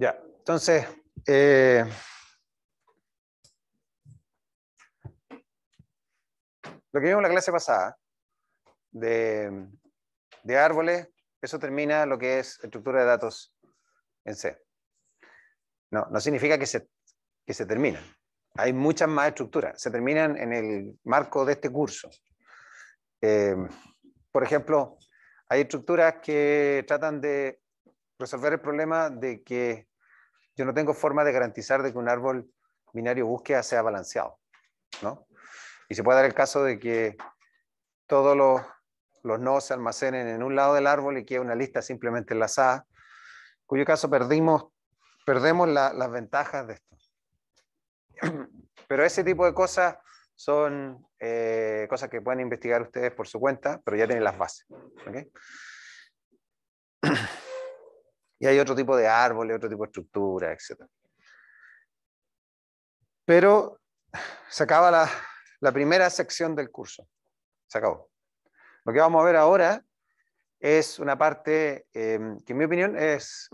Ya, entonces, eh, lo que vimos en la clase pasada de, árboles, eso termina lo que es estructura de datos en C. No, no significa que se, que se Hay muchas más estructuras. Se terminan en el marco de este curso. Eh, por ejemplo, hay estructuras que tratan de resolver el problema de que yo no tengo forma de garantizar de que un árbol binario búsqueda sea balanceado, ¿no? Y se puede dar el caso de que todos los, los nodos se almacenen en un lado del árbol y quede una lista simplemente enlazada, cuyo caso perdimos, perdemos las ventajas de esto. Pero ese tipo de cosas son eh, cosas que pueden investigar ustedes por su cuenta, pero ya tienen las bases. ¿okay? y hay otro tipo de árboles, otro tipo de estructura, etc. Pero se acaba la, la primera sección del curso. Se acabó. Lo que vamos a ver ahora es una parte em, que en mi opinión es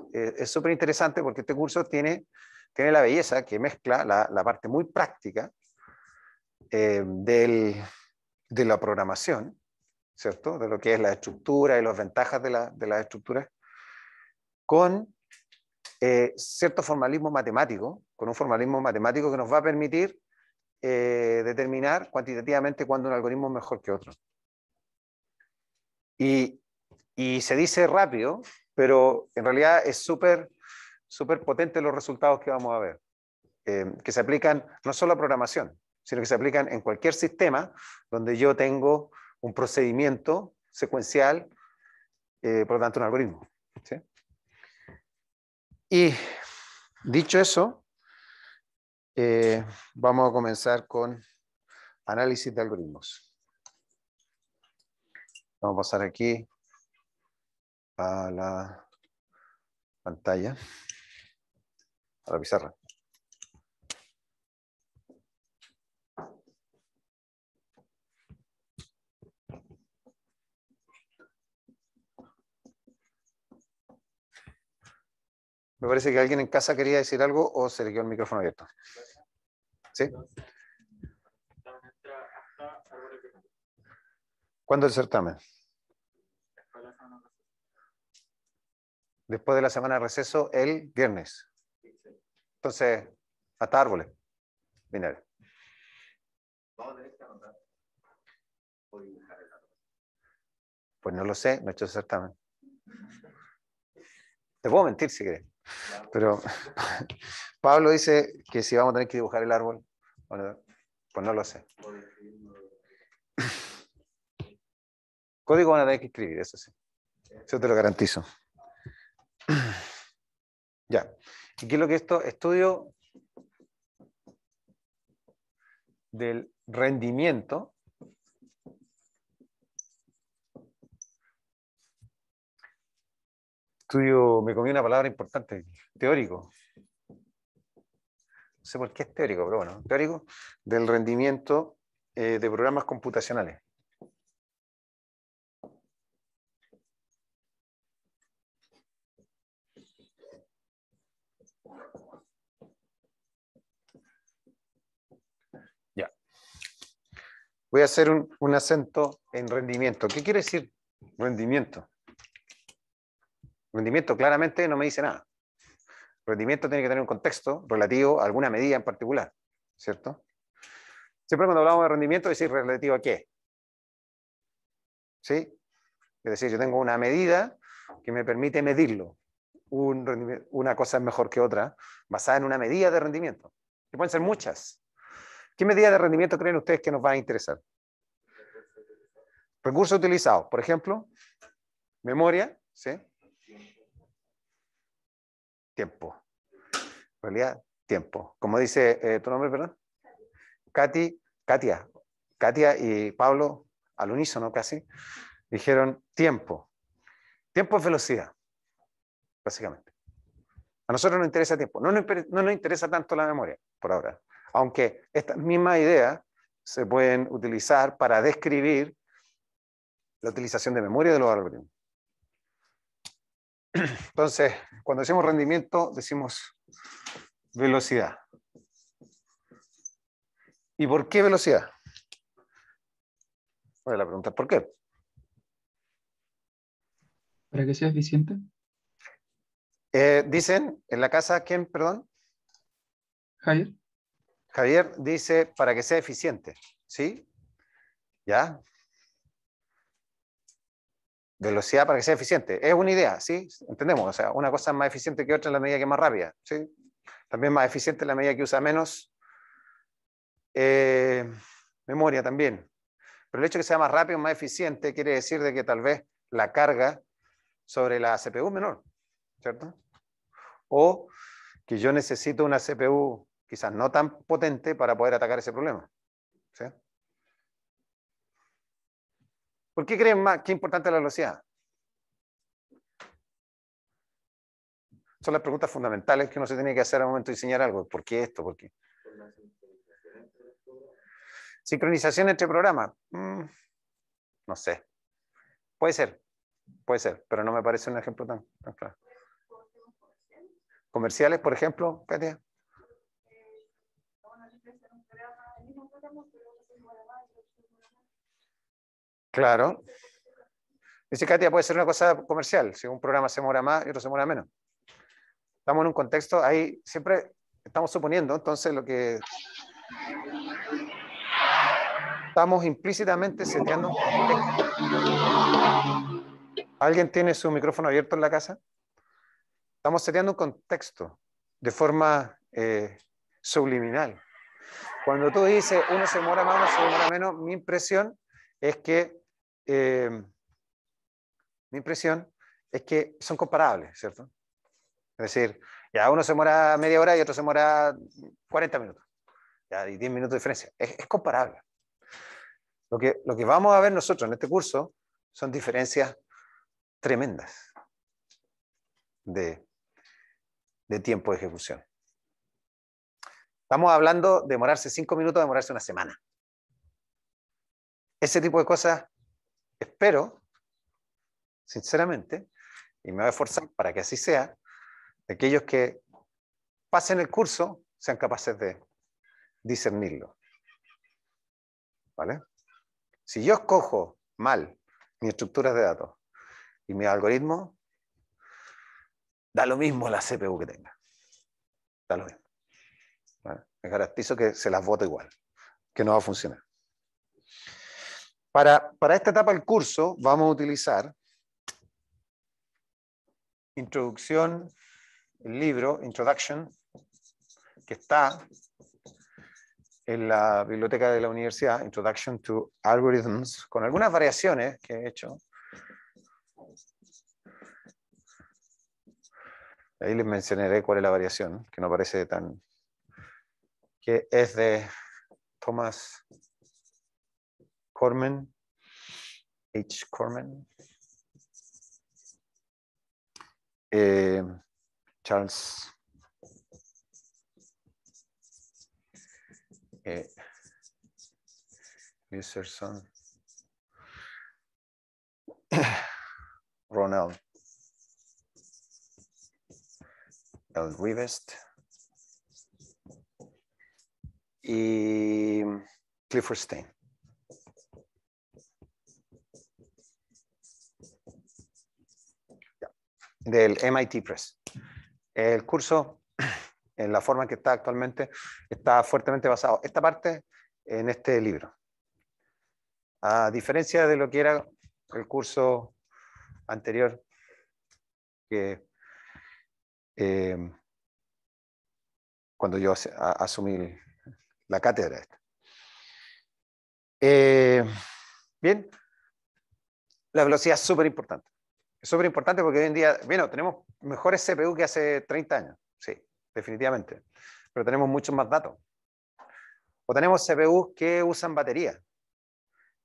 súper interesante porque este curso tiene, tiene la belleza que mezcla la, la parte muy práctica em, del, de la programación, ¿cierto? De lo que es la estructura y las ventajas de, de las estructuras con eh, cierto formalismo matemático, con un formalismo matemático que nos va a permitir eh, determinar cuantitativamente cuándo un algoritmo es mejor que otro. Y, se dice rápido, pero en realidad es súper súper potente los resultados que vamos a ver, eh, que se aplican no solo a programación, sino que se aplican en cualquier sistema donde yo tengo un procedimiento secuencial, por lo tanto un algoritmo. Y dicho eso, eh, vamos a comenzar con análisis de algoritmos. Vamos a pasar aquí a la pantalla, a la pizarra. Me parece que alguien en casa quería decir algo o se le quedó el micrófono abierto. ¿Sí? ¿Cuándo el certamen? Después de la semana de receso, el viernes. Entonces, hasta árboles. Pues no lo sé, no he hecho certamen. Te puedo mentir si quieres. Pero Pablo dice que si vamos a tener que dibujar el árbol, bueno, pues no lo sé. Código van a tener que escribir, eso sí. Eso te lo garantizo. Ya. ¿Y qué es lo que esto? Estudio del rendimiento estudio, me comí una palabra importante, teórico. No sé por qué es teórico, pero bueno, teórico del rendimiento eh, de programas computacionales. Ya. Voy a hacer un, un acento en rendimiento. ¿Qué quiere decir rendimiento? Rendimiento claramente no me dice nada. Rendimiento tiene que tener un contexto relativo a alguna medida en particular, ¿cierto? Siempre cuando hablamos de rendimiento, decir relativo a qué. ¿Sí? Es decir, yo tengo una medida que me permite medirlo. una cosa es mejor que otra, basada en una medida de rendimiento, que pueden ser muchas. ¿Qué medida de rendimiento creen ustedes que nos va a interesar? Recursos utilizados, por ejemplo, memoria, ¿sí? tiempo. En realidad, tiempo. Como dice eh, tu nombre, perdón. Katy, Katia. Katia y Pablo, al unísono casi, dijeron tiempo. Tiempo es velocidad, básicamente. A nosotros nos interesa tiempo. No nos, no nos interesa tanto la memoria, por ahora. Aunque estas mismas ideas se pueden utilizar para describir la utilización de memoria de los algoritmos. Entonces, cuando decimos rendimiento, decimos velocidad. ¿Y por qué velocidad? a la pregunta ¿por qué? Para que sea eficiente. Eh, dicen, en la casa, ¿quién, perdón? Javier. Javier dice, para que sea eficiente, ¿sí? ¿Ya? velocidad para que sea eficiente. Es una idea, ¿sí? Entendemos, o sea, una cosa es más eficiente que otra en la medida que es más rápida, ¿sí? También más eficiente en la medida que usa menos eh, memoria también. Pero el hecho de que sea más rápido, más eficiente, quiere decir de que tal vez la carga sobre la CPU es menor, ¿cierto? O que yo necesito una CPU quizás no tan potente para poder atacar ese problema. ¿sí? ¿Por qué creen más que es importante la velocidad? Son las preguntas fundamentales que uno se tiene que hacer al momento de diseñar algo. ¿Por qué esto? ¿Por qué? Sincronización entre programas. Mm, no sé. Puede ser, puede ser, pero no me parece un ejemplo tan, claro. Comerciales, por ejemplo, Katia. Claro. Dice Katia, puede ser una cosa comercial, si un programa se demora más y otro se demora menos. Estamos en un contexto, ahí siempre estamos suponiendo, entonces lo que estamos implícitamente seteando ¿Alguien tiene su micrófono abierto en la casa? Estamos seteando un contexto de forma eh, subliminal. Cuando tú dices uno se demora más, uno se demora menos, mi impresión es que Em, mi impresión es que son comparables, ¿cierto? Es decir, ya uno se demora media hora y otro se demora 40 minutos. Ya hay 10 minutos de diferencia. Es, comparable. Lo que, lo que vamos a ver nosotros en este curso son diferencias tremendas de, de tiempo de ejecución. Estamos hablando de demorarse 5 minutos, demorarse una semana. Ese tipo de cosas espero, sinceramente, y me voy a esforzar para que así sea, aquellos que pasen el curso sean capaces de discernirlo. ¿Vale? Si yo escojo mal mis estructuras de datos y mi algoritmo, da lo mismo la CPU que tenga. Da lo mismo. Me garantizo que se las voto igual, que no va a funcionar. Para, esta etapa del curso vamos a utilizar introducción, el libro, Introduction, que está en la biblioteca de la universidad, Introduction to Algorithms, con algunas variaciones que he hecho. Ahí les mencionaré cuál es la variación, que no parece tan... que es de Thomas Corman, H. Corman, eh, Charles eh, Ronald El Rivest y Clifford Stein. del MIT Press. El curso, en la forma en que está actualmente, está fuertemente basado, esta parte, en este libro. A diferencia de lo que era el curso anterior, que eh, cuando yo asumí la cátedra. Eh, bien, la velocidad es súper importante. Es súper importante porque hoy en día, bueno, tenemos mejores CPU que hace 30 años, sí, definitivamente, pero tenemos muchos más datos. O tenemos CPUs que usan batería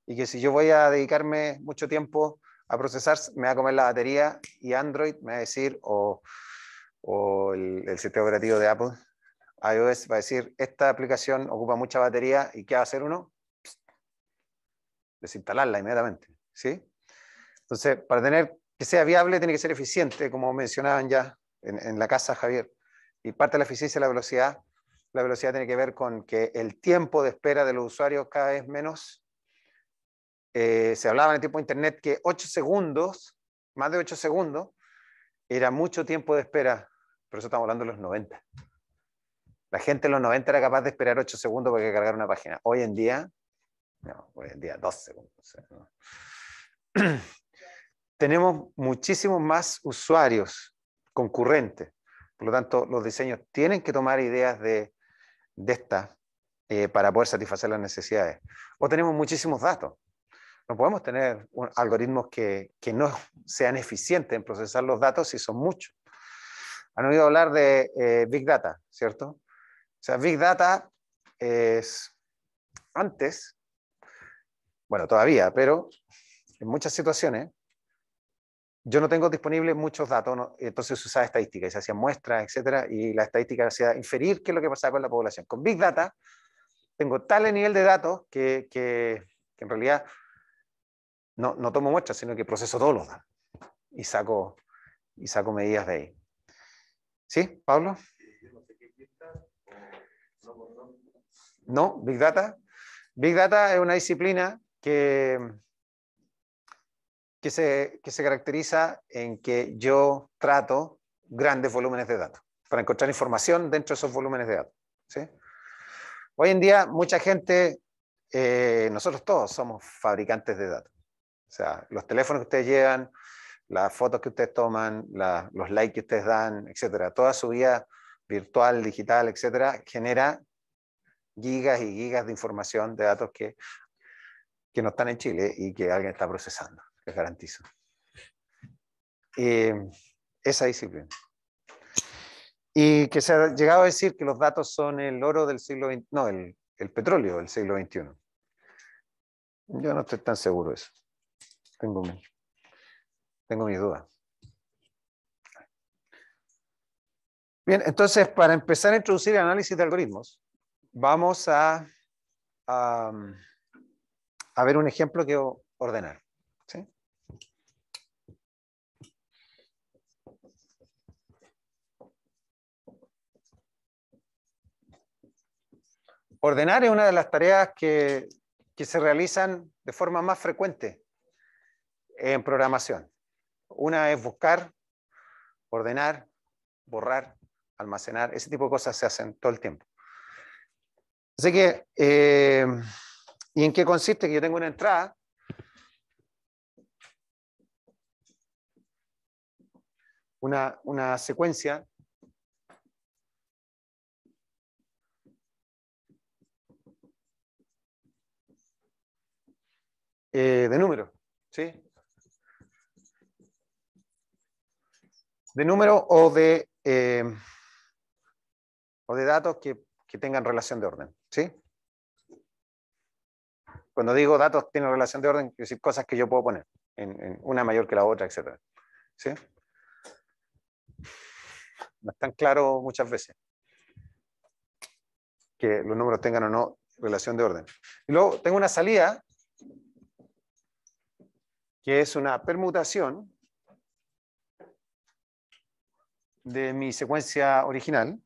y que si yo voy a dedicarme mucho tiempo a procesar, me va a comer la batería y Android me va a decir, o, el, sistema operativo de Apple, iOS va a decir, esta aplicación ocupa mucha batería y ¿qué va a hacer uno? desinstalarla inmediatamente. ¿sí? Entonces, para tener que sea viable tiene que ser eficiente, como mencionaban ya en, la casa Javier. Y parte de la eficiencia es la velocidad. La velocidad tiene que ver con que el tiempo de espera de los usuarios cada vez menos. Eh, se hablaba en el tiempo de Internet que 8 segundos, más de 8 segundos, era mucho tiempo de espera. Por eso estamos hablando de los 90. La gente en los 90 era capaz de esperar 8 segundos para que una página. Hoy en día, no, hoy en día 2 segundos. tenemos muchísimos más usuarios concurrentes. Por lo tanto, los diseños tienen que tomar ideas de, de estas eh, para poder satisfacer las necesidades. O tenemos muchísimos datos. No podemos tener algoritmos que, que, no sean eficientes en procesar los datos si son muchos. Han oído hablar de eh, Big Data, ¿cierto? O sea, Big Data es antes, bueno, todavía, pero en muchas situaciones yo no tengo disponible muchos datos, entonces se usaba estadística y se hacían muestras, etcétera, y la estadística hacía inferir qué es lo que pasaba con la población. Con Big Data tengo tal nivel de datos que, que, en realidad no, tomo muestras, sino que proceso todos los datos y saco, y saco medidas de ahí. ¿Sí, Pablo? No, Big Data. Big Data es una disciplina que que se, que se caracteriza en que yo trato grandes volúmenes de datos para encontrar información dentro de esos volúmenes de datos. ¿sí? Hoy en día mucha gente, eh, nosotros todos somos fabricantes de datos. O sea, los teléfonos que ustedes llevan, las fotos que ustedes toman, los likes que ustedes dan, etcétera. Toda su vida virtual, digital, etcétera, genera gigas y gigas de información, de datos que, que no están en Chile y que alguien está procesando garantizo. Eh, esa disciplina. Y que se ha llegado a decir que los datos son el oro del siglo XX, no, el, petróleo del siglo XXI. Yo no estoy tan seguro de eso. Tengo, tengo mis dudas. Bien, entonces para empezar a introducir el análisis de algoritmos, vamos a, a ver un ejemplo que ordenar. ordenar es una de las tareas que, se realizan de forma más frecuente en programación. Una es buscar, ordenar, borrar, almacenar, ese tipo de cosas se hacen todo el tiempo. Así que, eh, ¿y en qué consiste? Que yo tengo una entrada. Una, una secuencia Eh, de número, ¿sí? De número o de, eh, o de datos que, tengan relación de orden, ¿sí? Cuando digo datos tienen relación de orden, quiero decir cosas que yo puedo poner, en, una mayor que la otra, etc. ¿Sí? No es tan claro muchas veces que los números tengan o no relación de orden. Y luego tengo una salida que es una permutación de mi secuencia original,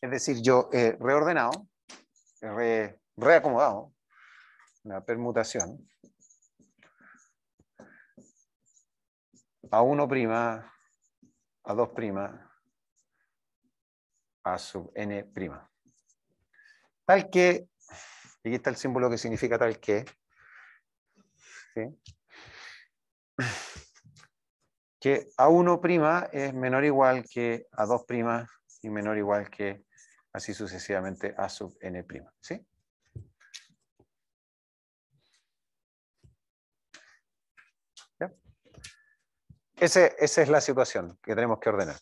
es decir, yo he reordenado, he reacomodado, una permutación a 1', a 2', a sub n'. Tal que, aquí está el símbolo que significa tal que, que A1' es menor o igual que A2' y menor o igual que así sucesivamente A sub n'. ¿sí? esa es la situación que tenemos que ordenar.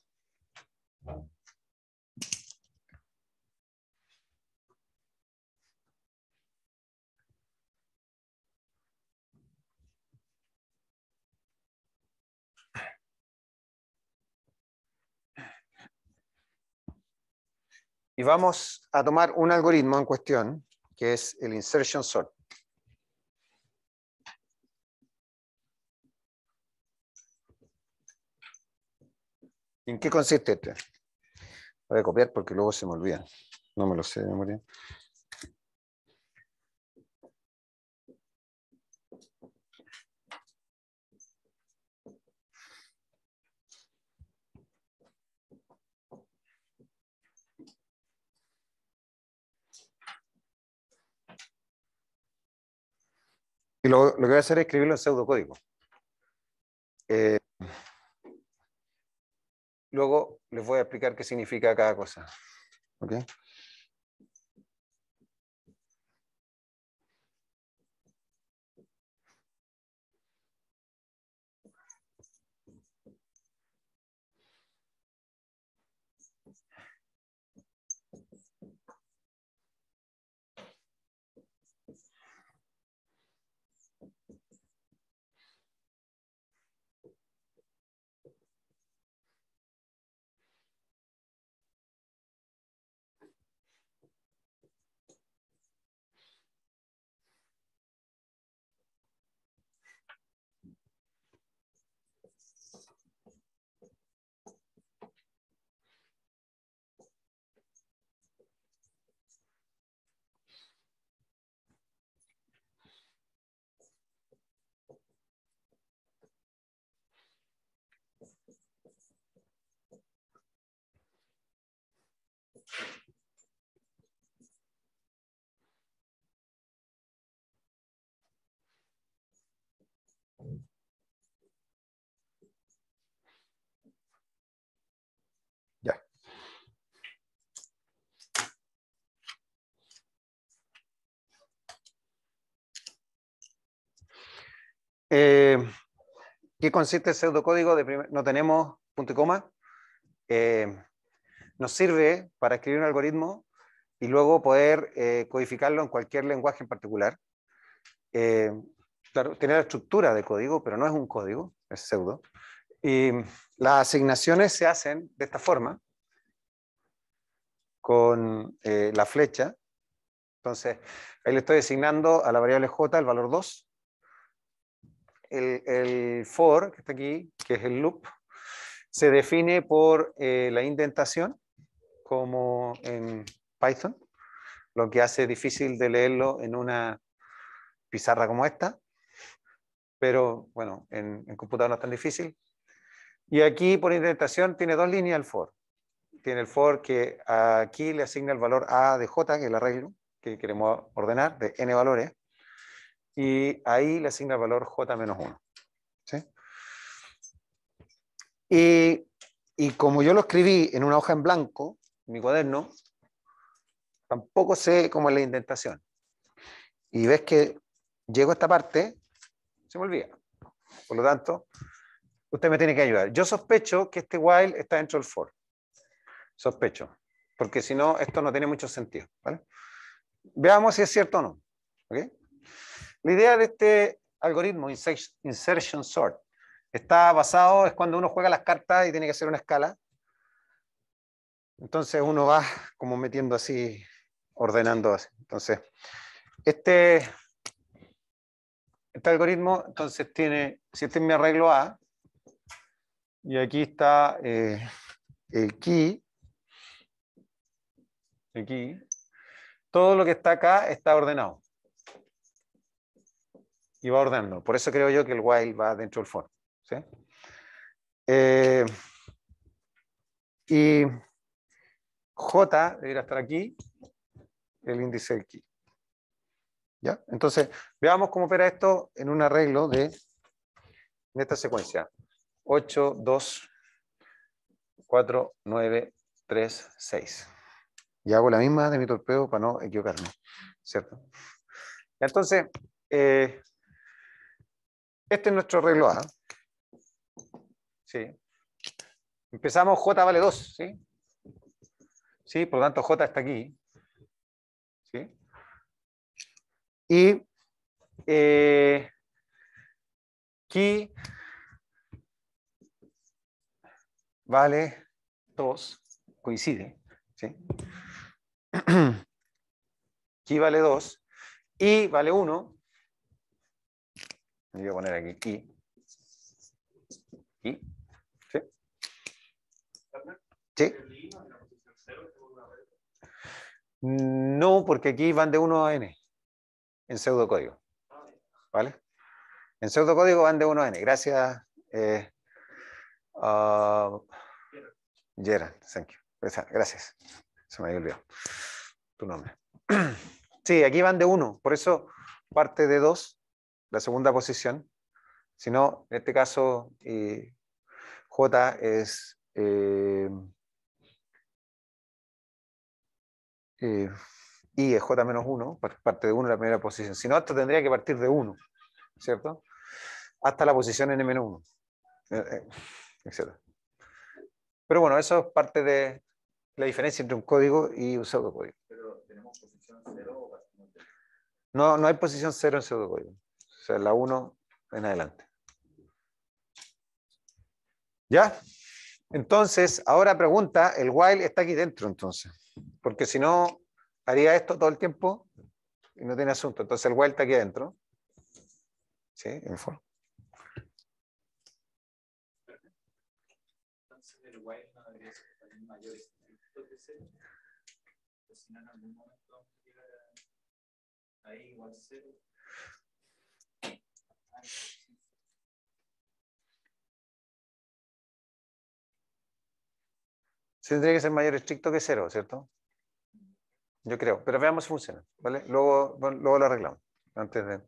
Y vamos a tomar un algoritmo en cuestión, que es el insertion sort. ¿En qué consiste este? Voy a copiar porque luego se me olvida. No me lo sé de memoria. Y lo, lo que voy a hacer es escribirlo en pseudocódigo. Eh, luego les voy a explicar qué significa cada cosa. Eh, ¿Qué consiste el pseudocódigo? De no tenemos punto y coma. Eh, nos sirve para escribir un algoritmo y luego poder eh, codificarlo en cualquier lenguaje en particular. claro, tiene la estructura de código, pero no es un código, es pseudo. Y las asignaciones se hacen de esta forma, con la flecha. Entonces, ahí le estoy asignando a la variable j el valor 2, el, for, que está aquí, que es el loop, se define por eh, la indentación, como en Python, lo que hace difícil de leerlo en una pizarra como esta, pero bueno, en, en computador no es tan difícil. Y aquí por indentación tiene dos líneas el for. Tiene el for que aquí le asigna el valor a de j, que es el arreglo que queremos ordenar, de n valores, y ahí le asigna el valor j-1. ¿sí? Y, y como yo lo escribí en una hoja en blanco, en mi cuaderno, tampoco sé cómo es la indentación. Y ves que llego a esta parte, se me olvida. Por lo tanto, usted me tiene que ayudar. Yo sospecho que este while está dentro del for. Sospecho. Porque si no, esto no tiene mucho sentido. ¿vale? Veamos si es cierto o no. ¿okay? La idea de este algoritmo, Insertion Sort, está basado, es cuando uno juega las cartas y tiene que hacer una escala. Entonces uno va como metiendo así, ordenando así. Entonces, este, este algoritmo, entonces tiene, si este es mi arreglo A, y aquí está eh, el key, aquí, todo lo que está acá está ordenado y va ordenando. Por eso creo yo que el while va dentro del for. Eh, y J debería estar aquí, el índice aquí. ¿Ya? Entonces, veamos cómo opera esto en un arreglo de en esta secuencia. 8, 2, 4, 9, 3, 6. Y hago la misma de mi torpedo para no equivocarme, ¿cierto? Entonces, eh, este es nuestro arreglo A. Sí. Empezamos J vale 2, ¿sí? ¿sí? Por lo tanto, J está aquí. ¿sí? Y eh, aquí vale 2, coincide. ¿sí? Aquí vale 2 y vale 1 voy a poner aquí I. I. ¿Sí? ¿Sí? No, porque aquí van de 1 a n en pseudocódigo. ¿Vale? En pseudocódigo van de 1 a n. Gracias, eh, Gerard. Thank you. Gracias. Se me había olvidado tu nombre. Sí, aquí van de 1. Por eso parte de 2 la segunda posición, sino en este caso eh, J es eh, eh, I es J menos 1, parte de 1 la primera posición, Si no, esto tendría que partir de 1, ¿cierto? Hasta la posición N menos 1, Pero bueno, eso es parte de la diferencia entre un código y un pseudocódigo. Pero tenemos posición 0 o no, no hay posición 0 en pseudocódigo. O sea, la 1 en adelante. ¿Ya? Entonces, ahora pregunta, el while está aquí dentro entonces, porque si no, haría esto todo el tiempo y no tiene asunto. Entonces el while está aquí adentro. ¿Sí? Entonces el while no debería ser mayor estricto que cero, pues, si no en algún momento ahí igual 0? Se tendría que ser mayor estricto que cero, ¿cierto? Yo creo. Pero veamos si funciona, ¿vale? Luego, lo arreglamos. Antes de...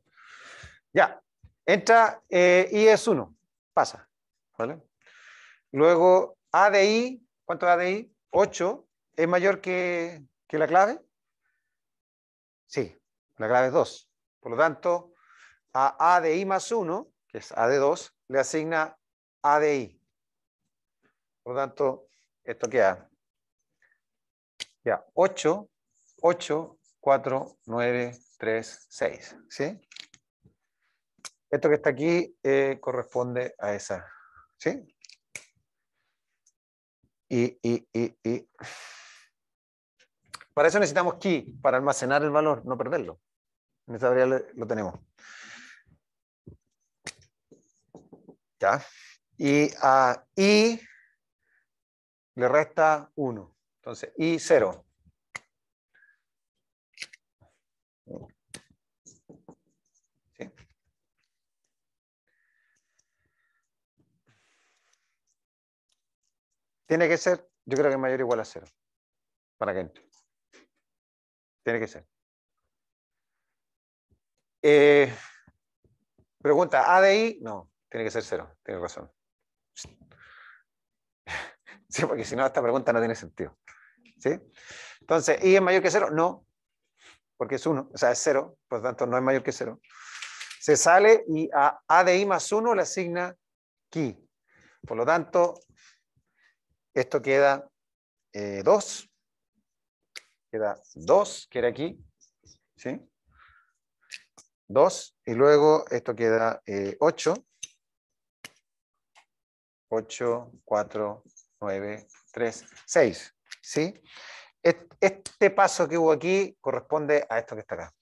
Ya. Entra y eh, es 1. Pasa. ¿Vale? Luego A de I. ¿Cuánto A de 8. ¿Es mayor que, que la clave? Sí. La clave es 2. Por lo tanto, a A de I más 1, que es A de 2, le asigna A de I. Por lo tanto, esto queda, ya 8, 8, 4, 9, 3, 6. ¿sí? Esto que está aquí eh, corresponde a esa. ¿sí? Y, y, y, y. Para eso necesitamos key, para almacenar el valor, no perderlo. En esta variable lo tenemos. Y a ah, I le resta 1. Entonces, I 0. ¿Sí? Tiene que ser, yo creo que mayor o igual a 0. Para que entre. Tiene que ser. Eh, pregunta, ¿A de I? No. Tiene que ser cero, tiene razón. Sí, porque si no, esta pregunta no tiene sentido. ¿Sí? Entonces, ¿y es mayor que cero? No, porque es 1, o sea, es 0, por lo tanto no es mayor que 0. Se sale y a A de I más 1 le asigna Ki. Por lo tanto, esto queda 2, eh, queda 2, que aquí, ¿sí? 2, y luego esto queda 8, eh, 8, 4, 9, 3, 6. Este paso que hubo aquí corresponde a esto que está acá.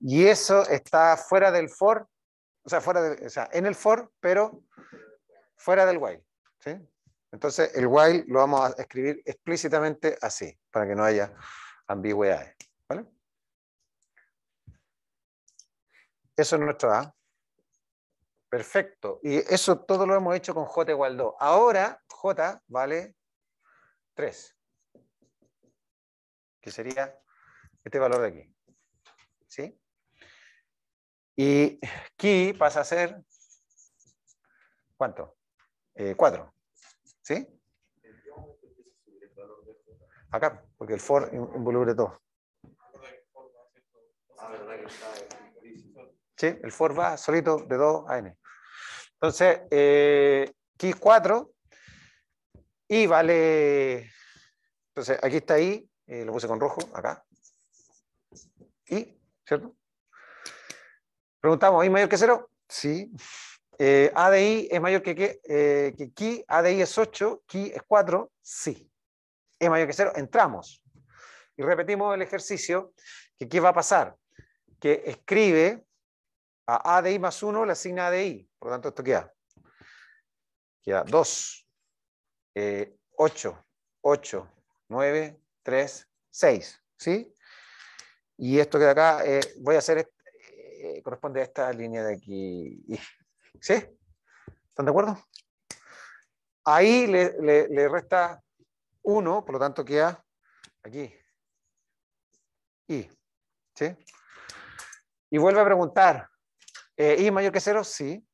Y eso está fuera del for, o sea, fuera o sea en el for, pero fuera del while. Entonces, el while lo vamos a escribir explícitamente así, para que no haya ambigüedades. Eso es nuestro A. Perfecto. Y eso todo lo hemos hecho con J igual 2. Ahora J vale 3. Que sería este valor de aquí. ¿Sí? Y ki pasa a ser, ¿cuánto? 4. Eh, ¿Sí? Acá, porque el for involucra todo. Sí, el for va solito de 2 a n. Entonces, eh, es 4 y vale, entonces pues, eh, aquí está i, eh, lo puse con rojo, acá, i, ¿cierto? Preguntamos, ¿i mayor que 0? Sí. Eh, de es mayor que, eh, que, eh, que ¿A de es 8? ¿Ki es 4? Sí. ¿Es mayor que 0? Entramos. Y repetimos el ejercicio, que ¿qué va a pasar? Que escribe a I más 1 le asigna I. Por lo tanto, esto queda. Queda 2, 8, 8, 9, 3, 6. ¿Sí? Y esto que acá, eh, voy a hacer, eh, corresponde a esta línea de aquí. ¿Sí? ¿Están de acuerdo? Ahí le, le resta 1, por lo tanto queda aquí. Y. ¿Sí? Y vuelve a preguntar, eh, I mayor que 0, sí.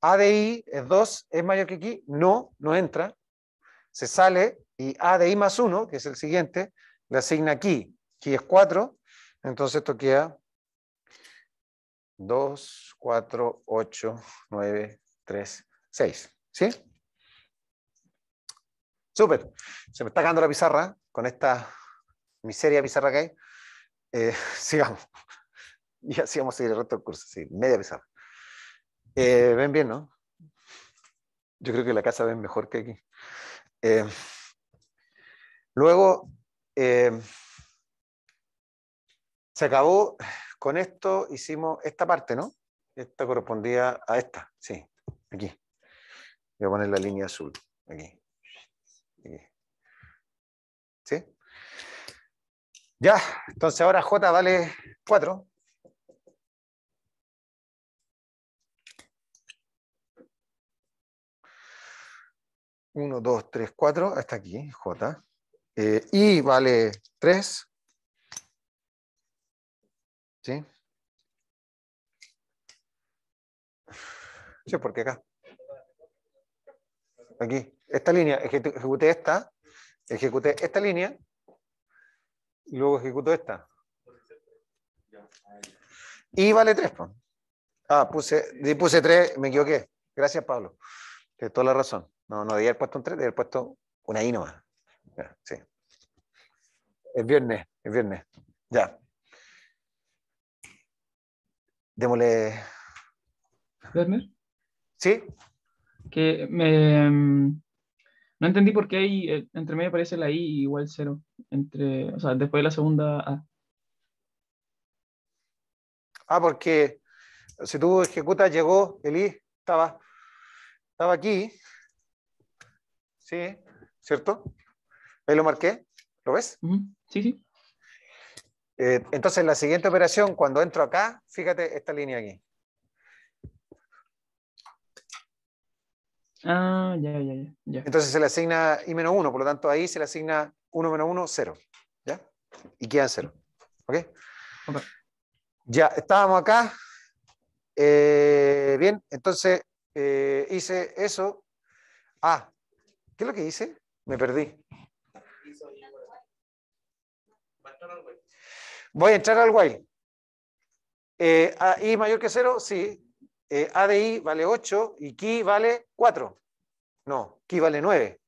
A de I es 2, es mayor que aquí no, no entra. Se sale y A de I más 1, que es el siguiente, le asigna aquí. Aquí es 4, entonces esto queda 2, 4, 8, 9, 3, 6. ¿Sí? Súper. Se me está cagando la pizarra con esta miseria pizarra que hay. Eh, sigamos. Y así vamos a seguir el resto del curso, sí, media pesada. Eh, ven bien, ¿no? Yo creo que la casa ven mejor que aquí. Eh, luego, eh, se acabó. Con esto hicimos esta parte, ¿no? Esta correspondía a esta, sí, aquí. Voy a poner la línea azul, aquí. ¿Sí? Ya, entonces ahora J vale 4. 1, 2, 3, 4, hasta aquí, J. Eh, y vale 3. ¿Sí? Sí, porque acá. Aquí, esta línea, ejecuté esta, ejecuté esta línea, y luego ejecuto esta. Y vale 3. Ah, puse, puse 3, me equivoqué. Gracias, Pablo. Tienes toda la razón. No, no debía haber puesto un 3, debía haber puesto una I nomás. sí. Es viernes, es viernes. Ya. Démosle. ¿Werner? Sí. Que me. No entendí por qué ahí, eh, entre medio aparece la I igual cero. Entre, o sea, después de la segunda A. Ah, porque si tú ejecutas, llegó el I, estaba, estaba aquí, Sí, ¿cierto? Ahí lo marqué, ¿lo ves? Sí, sí. Eh, entonces, la siguiente operación, cuando entro acá, fíjate esta línea aquí. Ah, ya, ya, ya. Entonces se le asigna I-1, por lo tanto ahí se le asigna 1 menos 1, 0. ¿Ya? Y quedan 0. ¿Ok? Ya, estábamos acá. Eh, bien, entonces eh, hice eso. Ah, ¿Qué es lo que hice? Me perdí. Voy a entrar al guay. Eh, I mayor que 0, sí. Eh, a de I vale 8 y Ki vale 4. No, Ki vale 9.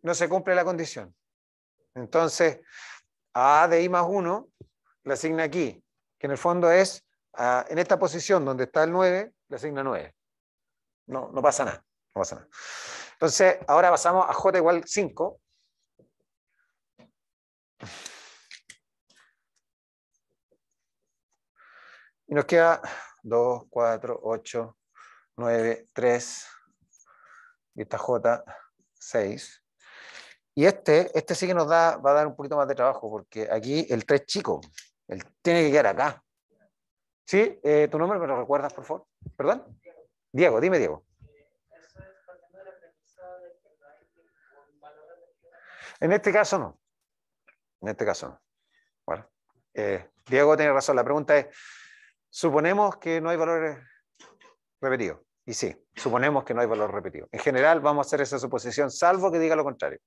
No se cumple la condición. Entonces, a, de I más 1 le asigna aquí, que en el fondo es, ah, en esta posición donde está el 9, le asigna 9. No, no pasa nada. No pasa nada. Entonces, ahora pasamos a J igual 5. Y nos queda 2, 4, 8, 9, 3. Y esta J, 6. Y este, este sí que nos da, va a dar un poquito más de trabajo, porque aquí el 3 chico, él tiene que quedar acá. ¿Sí? Eh, ¿Tu nombre me lo recuerdas, por favor? ¿Perdón? Diego, dime Diego. En este caso no. En este caso no. Eh, Diego tiene razón. La pregunta es, suponemos que no hay valores repetidos. Y sí, suponemos que no hay valor repetido. En general vamos a hacer esa suposición, salvo que diga lo contrario.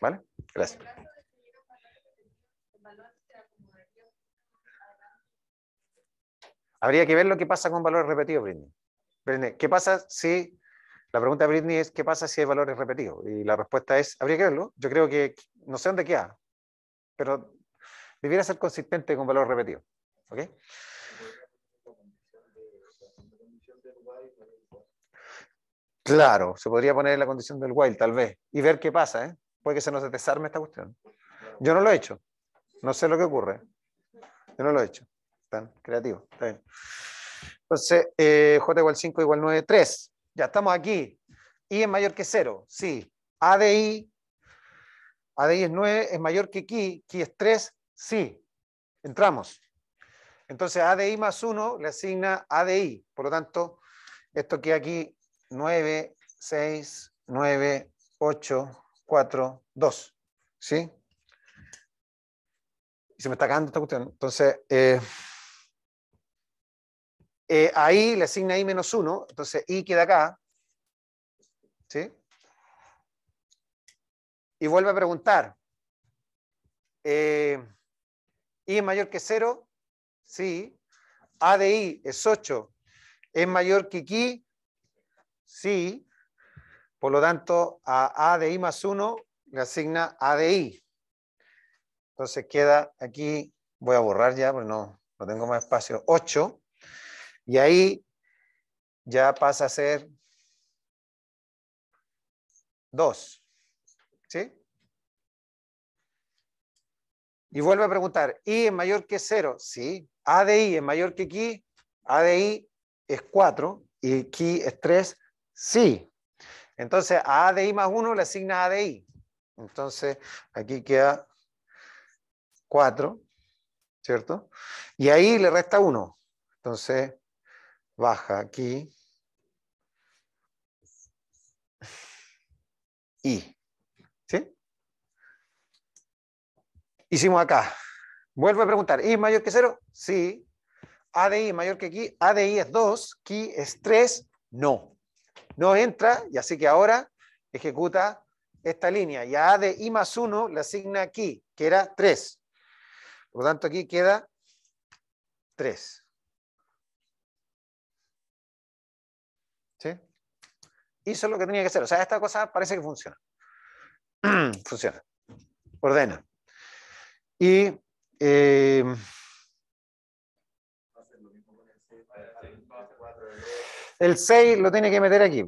¿Vale? Gracias. Habría que ver lo que pasa con valores repetidos, Brindy. ¿Qué pasa si la pregunta de Britney es, ¿qué pasa si hay valores repetidos? Y la respuesta es, habría que verlo. Yo creo que, no sé dónde queda, pero debiera ser consistente con valor repetido. ¿Ok? Claro, se podría poner la condición del wild, tal vez, y ver qué pasa, ¿eh? Puede que se nos desarme esta cuestión. Yo no lo he hecho. No sé lo que ocurre. Yo no lo he hecho. Tan creativo. Está bien. Entonces, eh, J igual 5 igual 9, 3. Ya estamos aquí. I es mayor que 0, sí. A de A de es 9, es mayor que Ki, Ki es 3, sí. Entramos. Entonces A de más 1 le asigna A de Por lo tanto, esto que aquí 9, 6, 9, 8, 4, 2. ¿Sí? Y se me está cagando esta cuestión. Entonces... Eh, eh, a i le asigna i menos 1, entonces i queda acá. ¿Sí? Y vuelve a preguntar. Eh, i es mayor que 0, sí. A de i es 8, es mayor que ki, sí. Por lo tanto, a a de i más 1 le asigna a de i. Entonces queda aquí, voy a borrar ya porque no, no tengo más espacio, 8 y ahí ya pasa a ser 2. ¿Sí? Y vuelve a preguntar, ¿y es mayor que 0? Sí. ¿A de es mayor que Q? ¿A de es 4 y Q es 3? Sí. Entonces, a, a de más 1 le asigna ADI. Entonces, aquí queda 4, ¿cierto? Y ahí le resta 1. Entonces, baja aquí. Y. ¿Sí? Hicimos acá. Vuelvo a preguntar, ¿I mayor que 0? Sí. ¿A de I mayor que aquí ¿A de I es 2? ¿Ki es 3? No. No entra, y así que ahora ejecuta esta línea. Y a de I más 1 le asigna aquí, que era 3. Por lo tanto, aquí queda 3. hizo lo que tenía que hacer. O sea, esta cosa parece que funciona. funciona. Ordena. Y... Eh, el 6 lo tiene que meter aquí,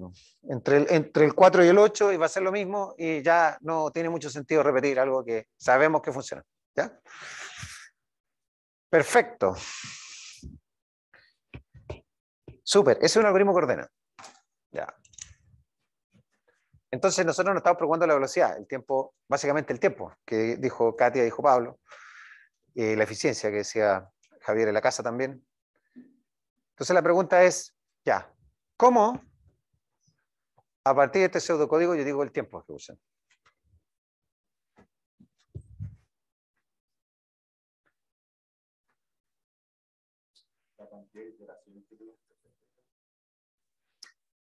entre el, entre el 4 y el 8, y va a ser lo mismo, y ya no tiene mucho sentido repetir algo que sabemos que funciona. ¿ya? Perfecto. super ese es un algoritmo que ordena. Entonces nosotros nos estamos preocupando la velocidad, el tiempo, básicamente el tiempo, que dijo Katia, dijo Pablo, y eh, la eficiencia que decía Javier en la casa también. Entonces la pregunta es, ya, ¿cómo a partir de este pseudocódigo yo digo el tiempo que usan?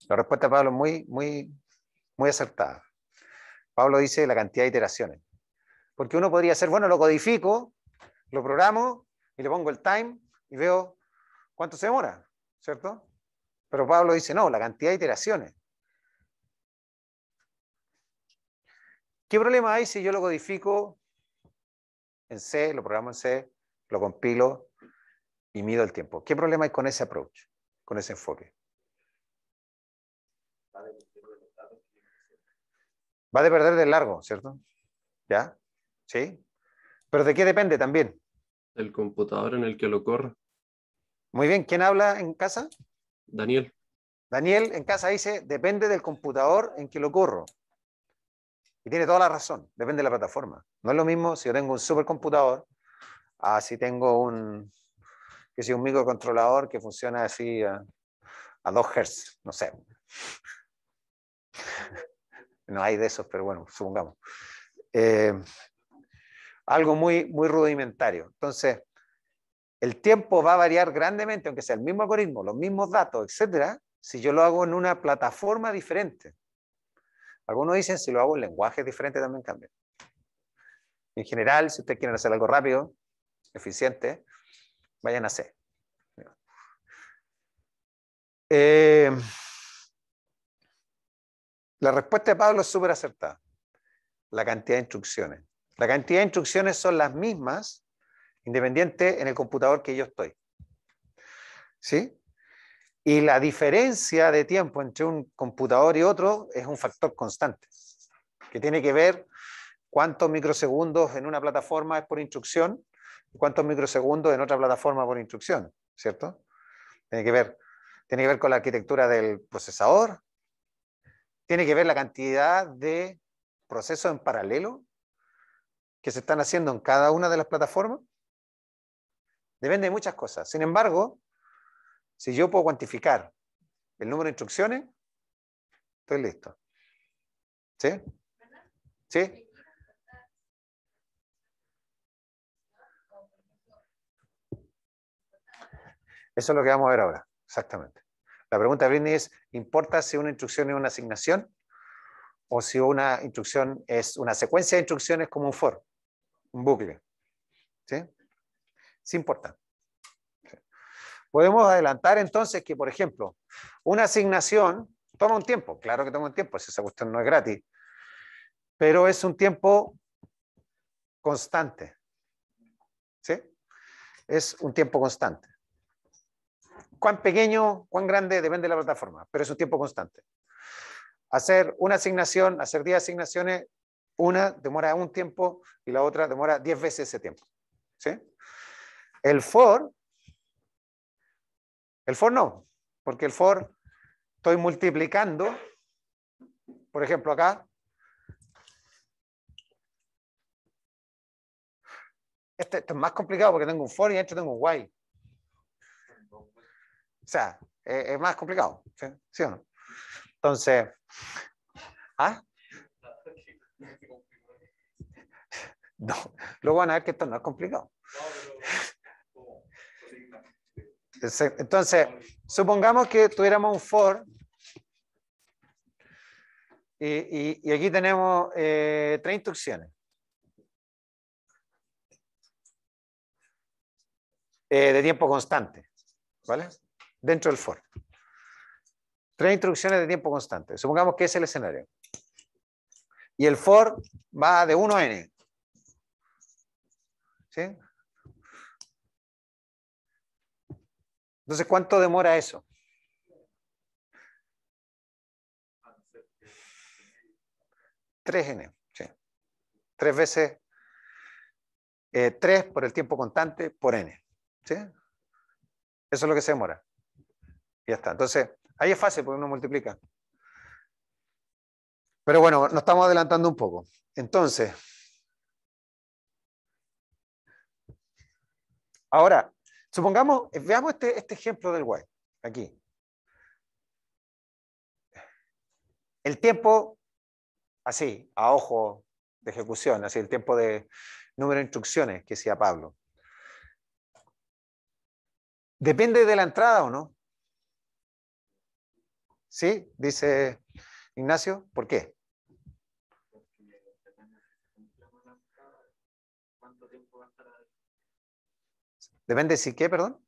La respuesta, Pablo, muy, muy muy acertada. Pablo dice la cantidad de iteraciones. Porque uno podría hacer, bueno, lo codifico, lo programo y le pongo el time y veo cuánto se demora, ¿cierto? Pero Pablo dice, no, la cantidad de iteraciones. ¿Qué problema hay si yo lo codifico en C, lo programo en C, lo compilo y mido el tiempo? ¿Qué problema hay con ese approach, con ese enfoque? de perder de largo, ¿cierto? ¿Ya? ¿Sí? ¿Pero de qué depende también? Del computador en el que lo corro. Muy bien, ¿quién habla en casa? Daniel. Daniel en casa dice, depende del computador en que lo corro. Y tiene toda la razón, depende de la plataforma. No es lo mismo si yo tengo un supercomputador, a si tengo un, que si un microcontrolador que funciona así a, a 2 Hz, no sé. No hay de esos, pero bueno, supongamos. Eh, algo muy, muy rudimentario. Entonces, el tiempo va a variar grandemente, aunque sea el mismo algoritmo, los mismos datos, etcétera, si yo lo hago en una plataforma diferente. Algunos dicen si lo hago en lenguaje diferente también cambia. En general, si ustedes quieren hacer algo rápido, eficiente, vayan a hacer. Eh, la respuesta de Pablo es súper acertada. La cantidad de instrucciones. La cantidad de instrucciones son las mismas, independiente en el computador que yo estoy. ¿Sí? Y la diferencia de tiempo entre un computador y otro es un factor constante, que tiene que ver cuántos microsegundos en una plataforma es por instrucción y cuántos microsegundos en otra plataforma por instrucción, ¿cierto? Tiene que ver, tiene que ver con la arquitectura del procesador, tiene que ver la cantidad de procesos en paralelo que se están haciendo en cada una de las plataformas. Depende de muchas cosas. Sin embargo, si yo puedo cuantificar el número de instrucciones, estoy listo. ¿Sí? ¿Sí? Eso es lo que vamos a ver ahora, exactamente. La pregunta de es, ¿importa si una instrucción es una asignación o si una instrucción es una secuencia de instrucciones como un for, un bucle? ¿Sí? Sí importa. Podemos adelantar entonces que, por ejemplo, una asignación toma un tiempo, claro que toma un tiempo, si esa cuestión no es gratis, pero es un tiempo constante. ¿Sí? Es un tiempo constante cuán pequeño, cuán grande, depende de la plataforma, pero es un tiempo constante. Hacer una asignación, hacer 10 asignaciones, una demora un tiempo y la otra demora 10 veces ese tiempo. ¿sí? El for, el for no, porque el for estoy multiplicando, por ejemplo acá, este, este, es más complicado porque tengo un for y dentro este tengo un while. O sea, eh, es, más complicado, ¿sí? o no? Entonces, ¿ah? No, luego van a ver que esto no es complicado. Entonces, supongamos que tuviéramos un for y, aquí tenemos eh, tres instrucciones. Eh, de tiempo constante, ¿vale? dentro del for. Tres instrucciones de tiempo constante. Supongamos que es el escenario. Y el for va de 1 a n. ¿Sí? Entonces, ¿cuánto demora eso? 3 n. Sí. Tres veces 3 eh, por el tiempo constante por n. ¿sí? Eso es lo que se demora ya está. Entonces, ahí es fácil porque uno multiplica. Pero bueno, nos estamos adelantando un poco. Entonces, ahora, supongamos, eh, veamos este, este, ejemplo del y, aquí. El tiempo, así, a ojo de ejecución, así, el tiempo de número de instrucciones que decía Pablo. ¿Depende de la entrada o no? ¿Sí? Dice Ignacio, ¿por qué? Depende si qué, perdón.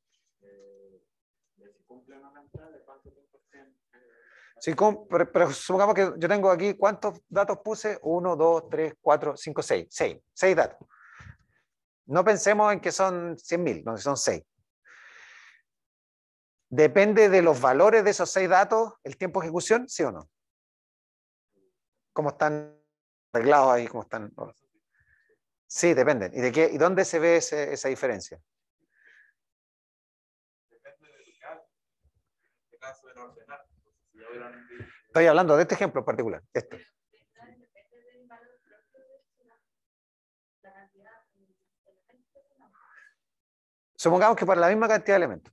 Si pero, pero, supongamos que yo tengo aquí, ¿cuántos datos puse? Uno, dos, tres, cuatro, cinco, seis. Seis, seis datos. No pensemos en que son 100.000, no, son seis. ¿Depende de los valores de esos seis datos el tiempo de ejecución? ¿Sí o no? ¿Cómo están arreglados ahí? ¿Cómo están? Sí, dependen. ¿Y, de dónde se ve esa diferencia? Estoy hablando de este ejemplo en particular. Este. Supongamos que para la misma cantidad de elementos.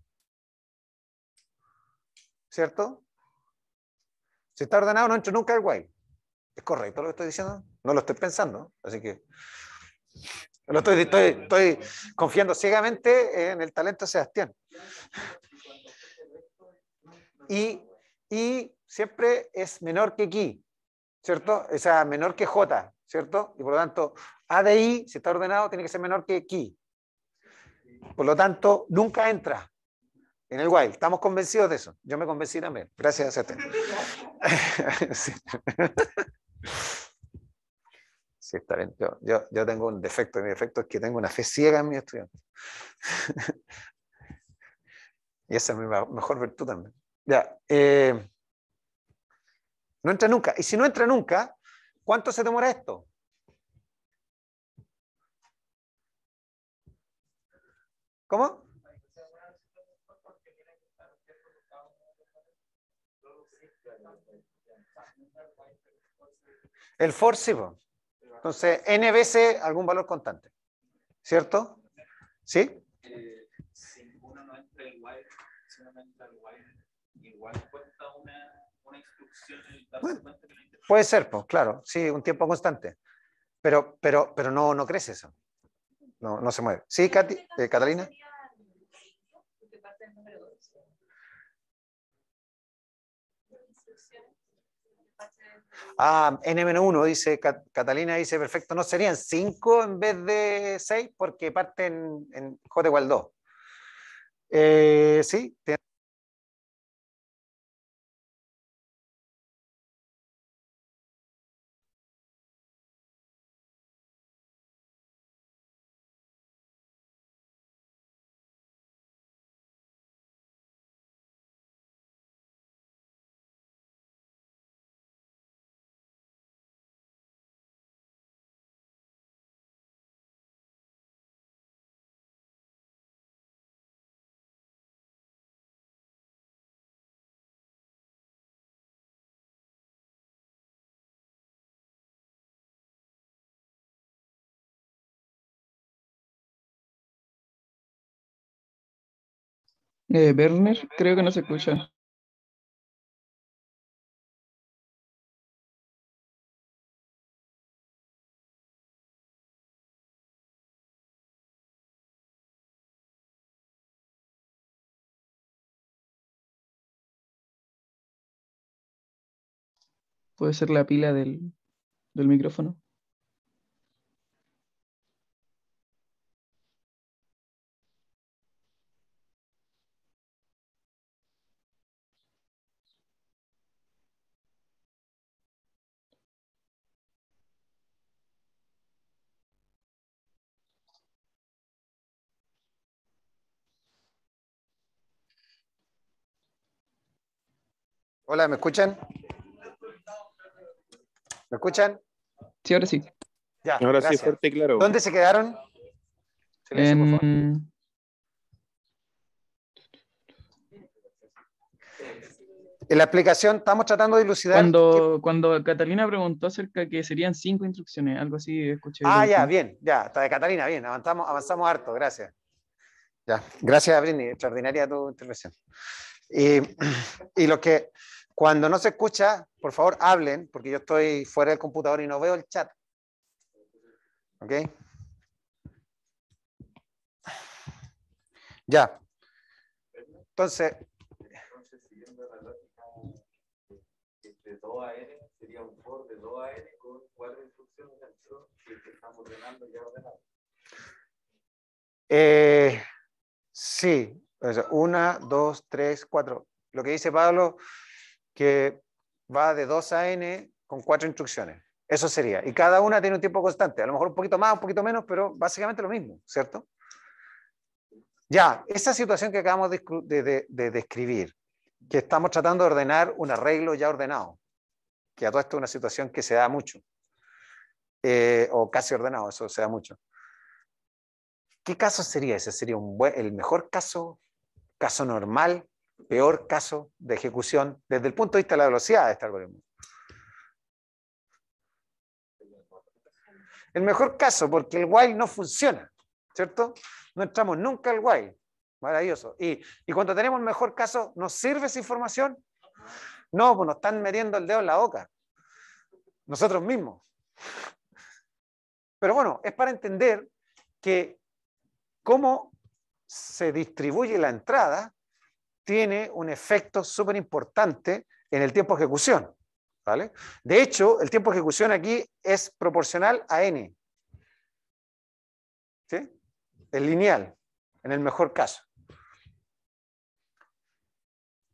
¿Cierto? Si está ordenado, no entro nunca al guay. ¿Es correcto lo que estoy diciendo? No lo estoy pensando, así que lo estoy, confiando ciegamente en el talento de Sebastián. Y, y siempre es menor que aquí, ¿cierto? O sea, menor que J, ¿cierto? Y por lo tanto, A de I, si está ordenado, tiene que ser menor que aquí. Por lo tanto, nunca entra en el wild. Estamos convencidos de eso. Yo me convencí también. Gracias a sí. sí, está bien. Yo, tengo un defecto. Mi defecto es que tengo una fe ciega en mi estudiantes. y esa es mi mejor virtud también. Ya. Eh, no entra nunca. Y si no entra nunca, ¿cuánto se demora esto? ¿Cómo? El forcible. Entonces, NBC, algún valor constante. ¿Cierto? ¿Sí? Eh, si uno no entra wire, si uno no entra igual, igual cuesta una, una instrucción. puede ser, pues, claro. Sí, un tiempo constante. Pero, pero, pero no, crece eso. No, no se mueve. ¿Sí, Katy, eh, Catalina? Ah, N-1 dice, Catalina dice, perfecto, no serían 5 en vez de 6 porque parten en J igual 2. Eh, sí, tiene Eh, Werner, creo que no se escucha. Puede ser la pila del, del micrófono. Hola, ¿me escuchan? ¿Me escuchan? Sí, ahora sí. Ya, ahora sí, fuerte y claro. ¿Dónde se quedaron? en... En la aplicación, estamos tratando de elucidar. Cuando, Catalina preguntó acerca de que serían cinco instrucciones, algo así escuché. Ah, ya, bien, ya, está de Catalina, bien, avanzamos, avanzamos harto, gracias. Ya, gracias, Brini, extraordinaria tu intervención. Y, y lo que cuando no se escucha, por favor hablen, porque yo estoy fuera del computador y no veo el chat. ¿Ok? Ya. Entonces. Entonces, siguiendo la lógica, de 2 a N sería un for de 2 a N con cuatro instrucciones dentro que estamos ordenando ya ordenado. Eh, sí, una, dos, tres, cuatro. Lo que dice Pablo que va de 2 a n con cuatro instrucciones. Eso sería. Y cada una tiene un tiempo constante. A lo mejor un poquito más, un poquito menos, pero básicamente lo mismo, ¿cierto? Ya, esa situación que acabamos de, describir, que estamos tratando de ordenar un arreglo ya ordenado, que a todo esto es una situación que se da mucho, eh, o casi ordenado, eso se da mucho. ¿Qué caso sería ese? ¿Sería el mejor caso? ¿Caso normal? peor caso de ejecución desde el punto de vista de la velocidad de este algoritmo. El mejor caso, porque el while no funciona, ¿cierto? No entramos nunca al while. Maravilloso. Y, y cuando tenemos el mejor caso, ¿nos sirve esa información? No, pues nos están metiendo el dedo en la boca. Nosotros mismos. Pero bueno, es para entender que cómo se distribuye la entrada tiene un efecto súper importante en el tiempo de ejecución. ¿vale? De hecho, el tiempo de ejecución aquí es proporcional a n. ¿sí? Es lineal, en el mejor caso.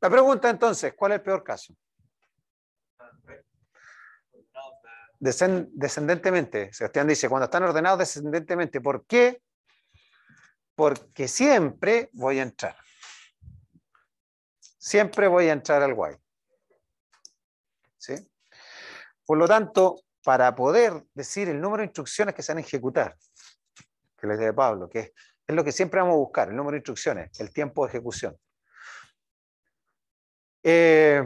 La pregunta entonces, ¿cuál es el peor caso? descendentemente. Sebastián dice, cuando están ordenados descendentemente, ¿por qué? Porque siempre voy a entrar siempre voy a entrar al guay. ¿Sí? Por lo tanto, para poder decir el número de instrucciones que se van a ejecutar, que les dije Pablo, que es, lo que siempre vamos a buscar, el número de instrucciones, el tiempo de ejecución. Eh,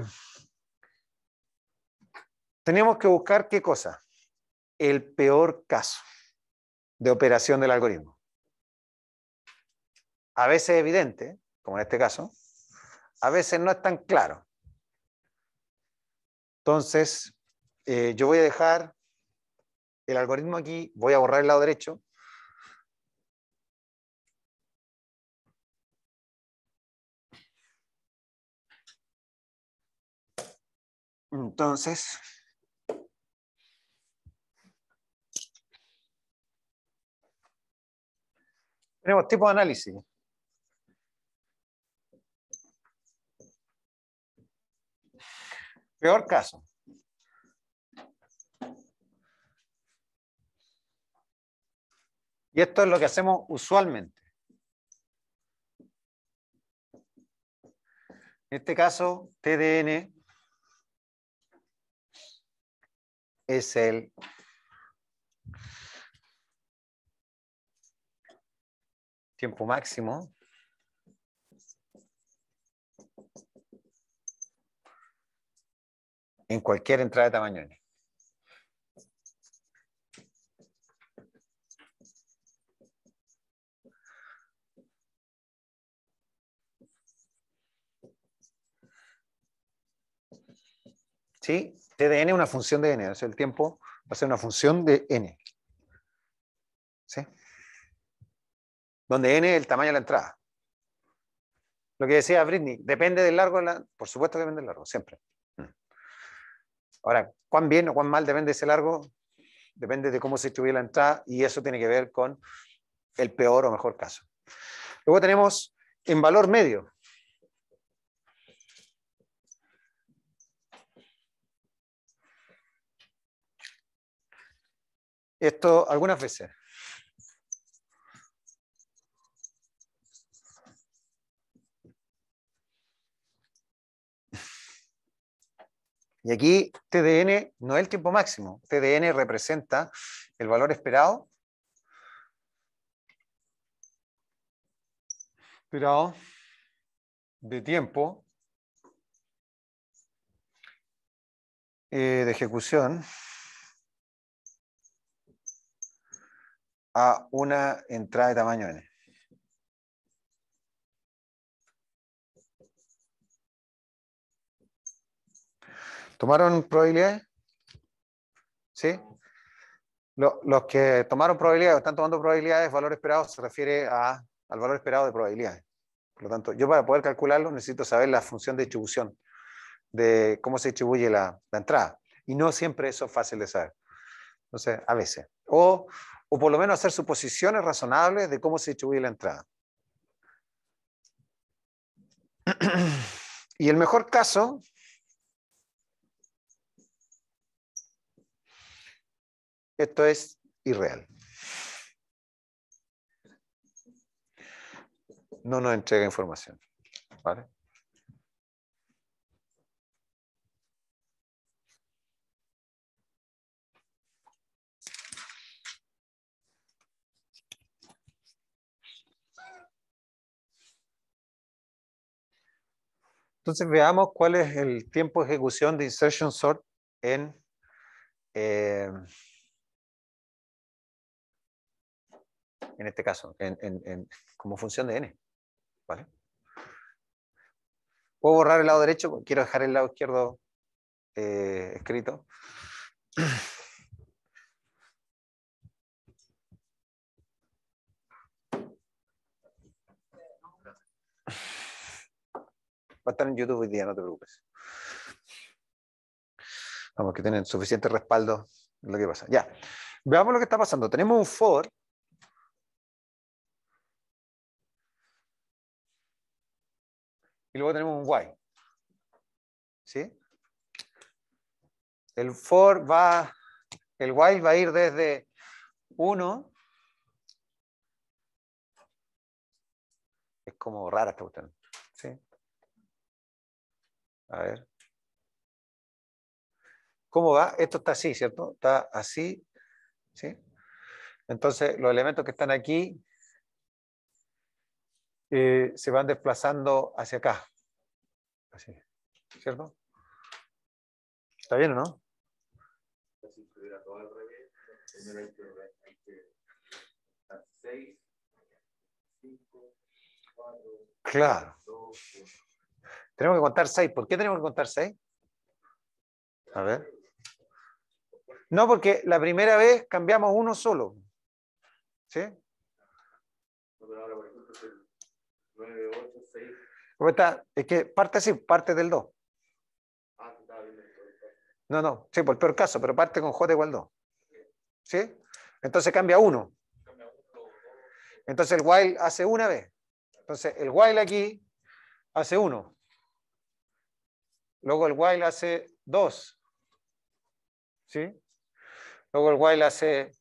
tenemos que buscar qué cosa? El peor caso de operación del algoritmo. A veces es evidente, como en este caso, a veces no es tan claro. Entonces, eh, yo voy a dejar el algoritmo aquí, voy a borrar el lado derecho. Entonces, tenemos tipo de análisis. Peor caso. Y esto es lo que hacemos usualmente. En este caso, TDN es el tiempo máximo en cualquier entrada de tamaño N. ¿Sí? T de n es una función de n, o sea, el tiempo va a ser una función de n. ¿Sí? Donde n es el tamaño de la entrada. Lo que decía Britney, depende del largo, la... por supuesto que depende del largo, siempre. Ahora, cuán bien o cuán mal depende ese largo, depende de cómo se estuviera la entrada y eso tiene que ver con el peor o mejor caso. Luego tenemos en valor medio. Esto algunas veces Y aquí TDN no es el tiempo máximo, TDN representa el valor esperado. de tiempo eh, de ejecución a una entrada de tamaño n. ¿Tomaron probabilidades? ¿Sí? los que tomaron probabilidades o están tomando probabilidades, valor esperado se refiere a, al valor esperado de probabilidades. Por lo tanto, yo para poder calcularlo necesito saber la función de distribución, de cómo se distribuye la, entrada. Y no siempre eso es fácil de saber. Entonces, a veces. O, o por lo menos hacer suposiciones razonables de cómo se distribuye la entrada. Y el mejor caso Esto es irreal. No nos entrega información. Entonces veamos cuál es el tiempo de ejecución de insertion sort en eh, en este caso, como función de n. ¿Vale? Puedo borrar el lado derecho, quiero dejar el lado izquierdo eh, escrito. Va a estar en YouTube hoy día, no te preocupes. Vamos, que tienen suficiente respaldo lo que pasa. Ya, veamos lo que está pasando. Tenemos un for y luego tenemos un while. ¿Sí? El for va, el while va a ir desde 1, es como rara esta cuestión, ¿sí? A ver. ¿Cómo va? Esto está así, ¿cierto? Está así, ¿sí? Entonces, los elementos que están aquí eh, se van desplazando hacia acá. ¿cierto? ¿Está bien o no? Claro. Tenemos que contar seis. ¿Por qué tenemos que contar seis? A ver. No, porque la primera vez cambiamos uno solo. ¿Sí? 9, 8, 6. es que parte así, parte del 2. Ah, no, no, sí, por peor caso, pero parte con J igual 2. ¿Sí? Entonces cambia 1. Entonces el while hace una vez. Entonces el while aquí hace 1. Luego el while hace 2. ¿Sí? Luego el while hace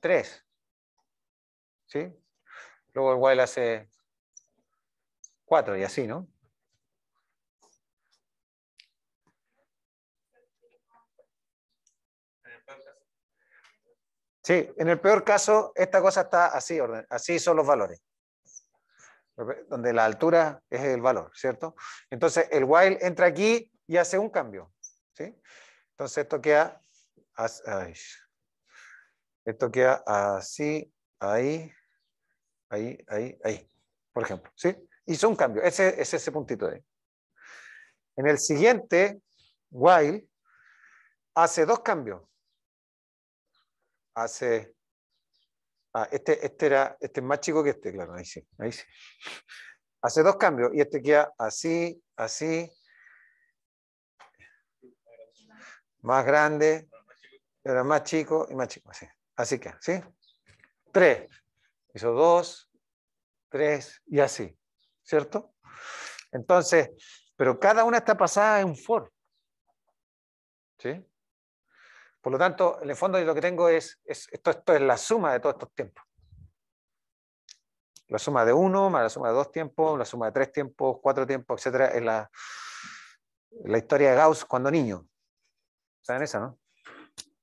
3. ¿Sí? Luego el while hace 4 y así, ¿no? Sí, en el peor caso, esta cosa está así, así son los valores. Donde la altura es el valor, ¿cierto? Entonces, el while entra aquí y hace un cambio, ¿sí? Entonces, esto queda, esto queda así, ahí, ahí, ahí, ahí, por ejemplo, ¿sí? Hizo un cambio, ese es ese puntito ahí. En el siguiente, while, hace dos cambios. Hace. Ah, este, este, era, este es más chico que este, claro, ahí sí, ahí sí. Hace dos cambios y este queda así, así, más grande, era más chico y más chico, así. Así que, ¿sí? Tres, hizo dos, tres y así. ¿cierto? Entonces, pero cada una está pasada en un for. ¿Sí? Por lo tanto, en el fondo lo que tengo es, esto, esto es la suma de todos estos tiempos. La suma de uno, más la suma de dos tiempos, la suma de tres tiempos, cuatro tiempos, etc es la, la historia de Gauss cuando niño. ¿Saben eso, no?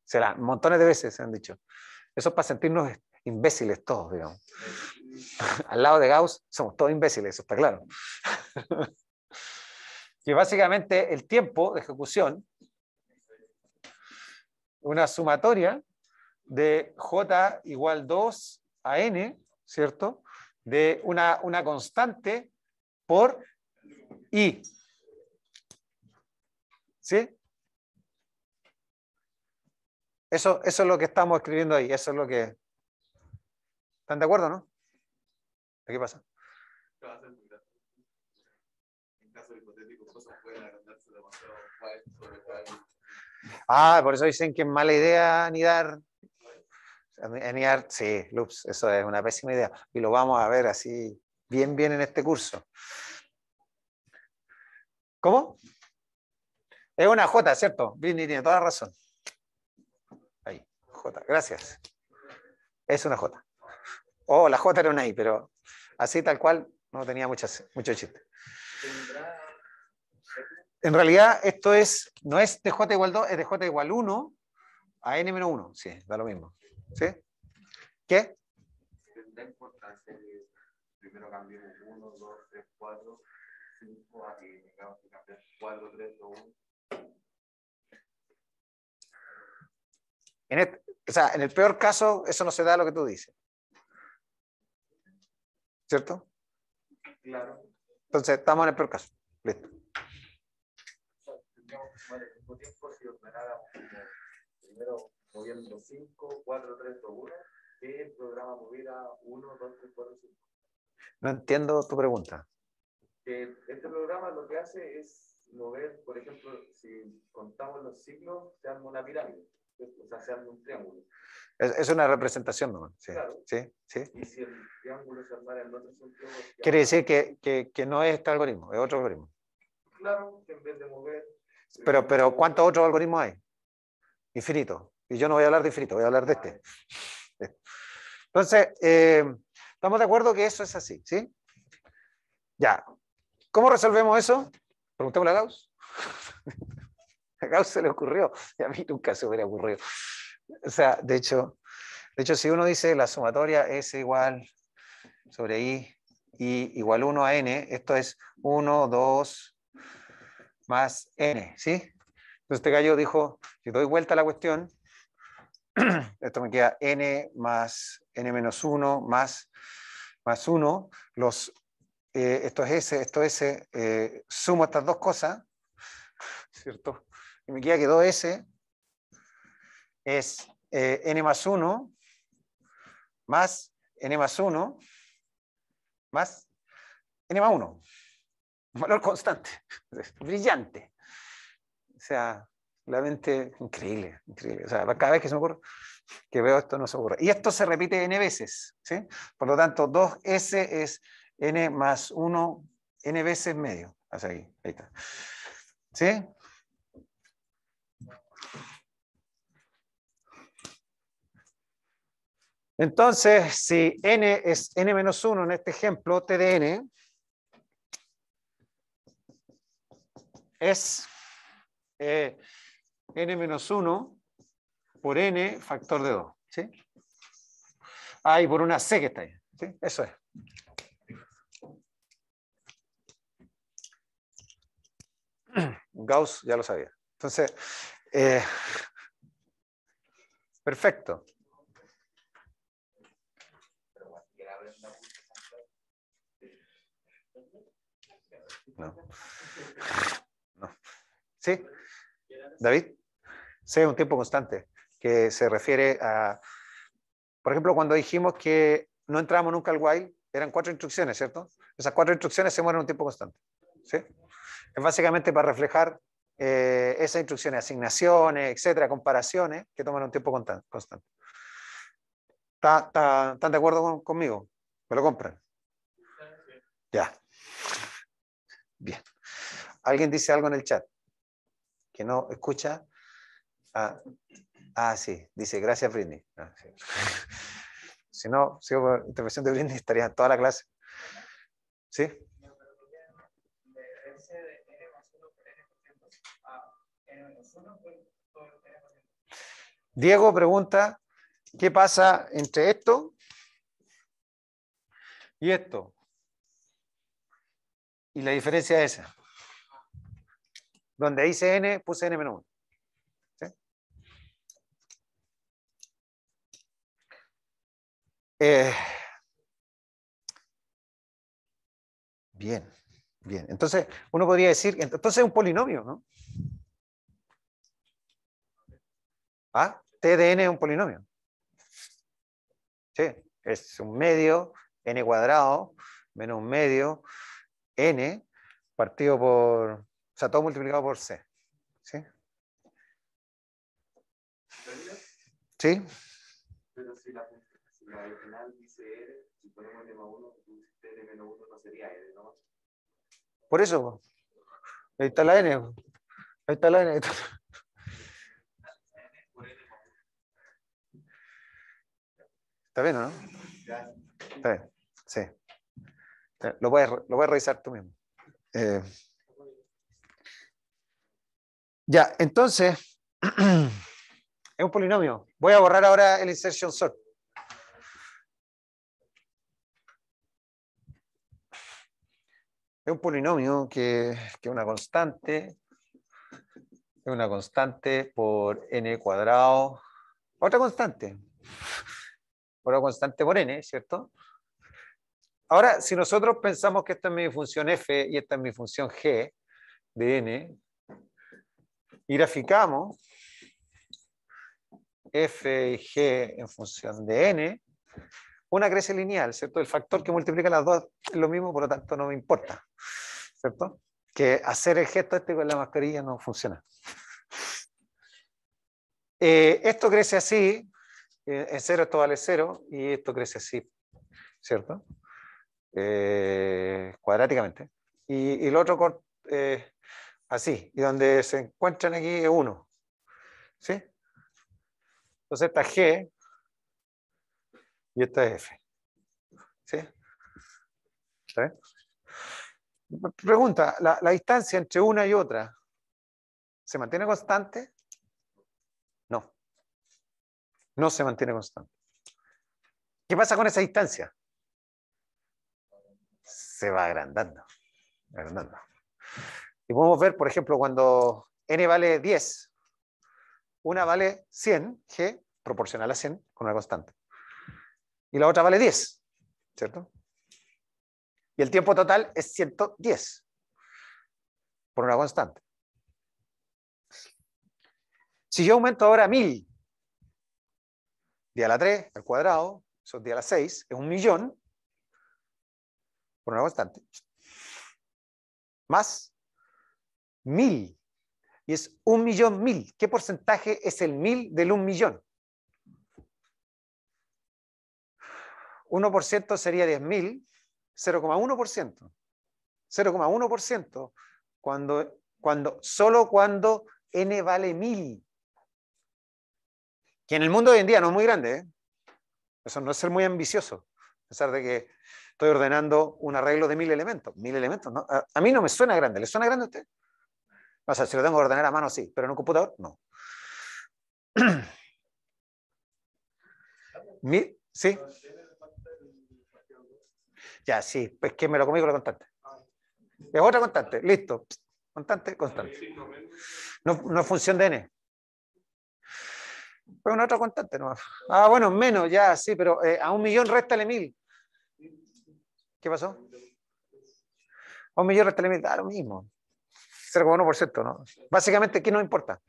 Se montones de veces se han dicho. Eso es para sentirnos imbéciles todos, digamos. al lado de Gauss somos todos imbéciles, eso está claro. que básicamente el tiempo de ejecución, una sumatoria de J igual 2 a N, ¿cierto? De una, constante por I. ¿Sí? Eso, eso es lo que estamos escribiendo ahí, eso es lo que... ¿Están de acuerdo, no? qué pasa? Ah, por eso dicen que es mala idea anidar. Anidar, sí, loops, eso es una pésima idea. Y lo vamos a ver así, bien, bien en este curso. ¿Cómo? Es una J, ¿cierto? Vinny tiene toda la razón. Ahí, J, gracias. Es una J. Oh, la J era una I, pero Así tal cual, no tenía muchas, mucho chiste. En realidad, esto es, no es j igual 2, es j igual 1 a n menos 1. Sí, da lo mismo. ¿Sí? ¿Qué? ¿Tendrá importancia que primero cambiemos 1, 2, 3, 4, 5 a que tengamos que cambiar 4, 3, 2, 1? En, este, o sea, en el peor caso, eso no se da lo que tú dices. ¿Cierto? Claro. Entonces, estamos en el percaso. peor caso. Listo. tiempo si primero moviendo 5, 4, 3, 2, 1, que el programa movida 1, 2, 3, 4, 5. No entiendo tu pregunta. Que este programa lo que hace es mover, por ejemplo, si contamos los ciclos, se arma una pirámide. Pues, es, una representación, ¿no? Y si el triángulo Quiere decir que, no es este algoritmo, es otro algoritmo. Claro, en vez de mover. Eh, pero, pero ¿cuántos otros algoritmos hay? Infinito. Y yo no voy a hablar de infinito, voy a hablar de este. Entonces, eh, estamos de acuerdo que eso es así, ¿sí? Ya. ¿Cómo resolvemos eso? Preguntémosle a Gauss. A se le ocurrió. Y a mí nunca se hubiera ocurrido. O sea, de hecho, de hecho, si uno dice la sumatoria es igual sobre i, i igual 1 a n, esto es 1, 2 más n, ¿sí? Entonces este gallo dijo, si doy vuelta a la cuestión, esto me queda n más n menos 1 más, más 1, los, eh, esto es s, esto es s, eh, sumo estas dos cosas, ¿cierto? y me queda que 2S es eh, n más 1 más n más 1 más n más 1. Un valor constante. Brillante. O sea, la mente increíble, increíble. O sea, cada vez que se me ocurre, que veo esto no se ocurre. Y esto se repite n veces. ¿sí? Por lo tanto, 2S es n más 1, n veces medio. Hacia ahí, ahí está. ¿Sí? Entonces, si n es n menos 1 en este ejemplo, t de n es eh, n menos 1 por n factor de 2. ¿sí? Ah, y por una c que está ahí. ¿sí? Eso es. Gauss ya lo sabía. Entonces, eh, perfecto. No. ¿Sí? David, sí, un tiempo constante, que se refiere a, por ejemplo, cuando dijimos que no entramos nunca al while, eran cuatro instrucciones, ¿cierto? Esas cuatro instrucciones se mueren un tiempo constante. ¿sí? Es básicamente para reflejar eh, esas instrucciones, asignaciones, etcétera, comparaciones, que toman un tiempo constante. ¿Están de acuerdo conmigo? ¿Me lo compran? Ya. Bien. ¿Alguien dice algo en el chat? ¿Que no escucha? Ah, ah sí. Dice, gracias Britney. Ah, si no, si la intervención de Britney, estaría toda la clase. ¿Sí? Diego pregunta, ¿qué pasa entre esto y esto? Y la diferencia es esa. Donde hice n, puse n menos 1. Eh, bien, bien. Entonces, uno podría decir, entonces es un polinomio, ¿no? ¿Ah? T de N es un polinomio. Sí, es un medio, n cuadrado, menos un medio, n, partido por, o sea, todo multiplicado por c. ¿Sí? ¿Sí? Pero si la, si la original dice r, si ponemos n más 1, n menos 1 no sería r, ¿no? Por eso, ahí está la n, ahí está la n. Ahí está Sí. Eh, lo voy a, lo revisar tú mismo. Eh, ya, entonces, es un polinomio. Voy a borrar ahora el insertion sort. Es un polinomio que es una constante. Es una constante por n cuadrado. Otra constante por la constante por n, ¿cierto? Ahora, si nosotros pensamos que esta es mi función f y esta es mi función g de n, y graficamos f y g en función de n, una crece lineal, ¿cierto? El factor que multiplica las dos es lo mismo, por lo tanto no me importa, ¿cierto? Que hacer el gesto este con la mascarilla no funciona. Eh, esto crece así, en eh, cero esto vale cero y esto crece así, ¿cierto? Eh, cuadráticamente. Y, el otro eh, así, y donde se encuentran aquí es 1. ¿Sí? Entonces esta es G y esta es F. ¿Sí? Pregunta, ¿la, ¿la distancia entre una y otra se mantiene constante? no se mantiene constante. ¿Qué pasa con esa distancia? Se va agrandando, agrandando. Y podemos ver, por ejemplo, cuando n vale 10, una vale 100, g, proporcional a 100, con una constante. Y la otra vale 10, ¿cierto? Y el tiempo total es 110, por una constante. Si yo aumento ahora a 1000 10 a la 3 al cuadrado, eso es a la 6, es un millón, por una constante, más mil, y es un millón mil. ¿Qué porcentaje es el mil del un millón? 1% sería 10.000, 0,1%. 0,1% cuando, cuando, solo cuando n vale 1000 que en el mundo de hoy en día no es muy grande. ¿eh? Eso no es ser muy ambicioso, a pesar de que estoy ordenando un arreglo de mil elementos. Mil elementos, a, mí no me suena grande. ¿Le suena grande a usted? O sea, si lo tengo que ordenar a mano, sí, pero en un computador, no. ¿Sí? Ya, sí, pues que me lo comigo con la constante. Es otra constante, listo. Constante, constante. No, no es función de n. Pues una otra constante ¿no? Ah, bueno, menos, ya, sí, pero eh, a un millón réstale mil. ¿Qué pasó? A un millón réstale mil, da lo mismo. 0,1%, ¿no? Básicamente, ¿qué no importa?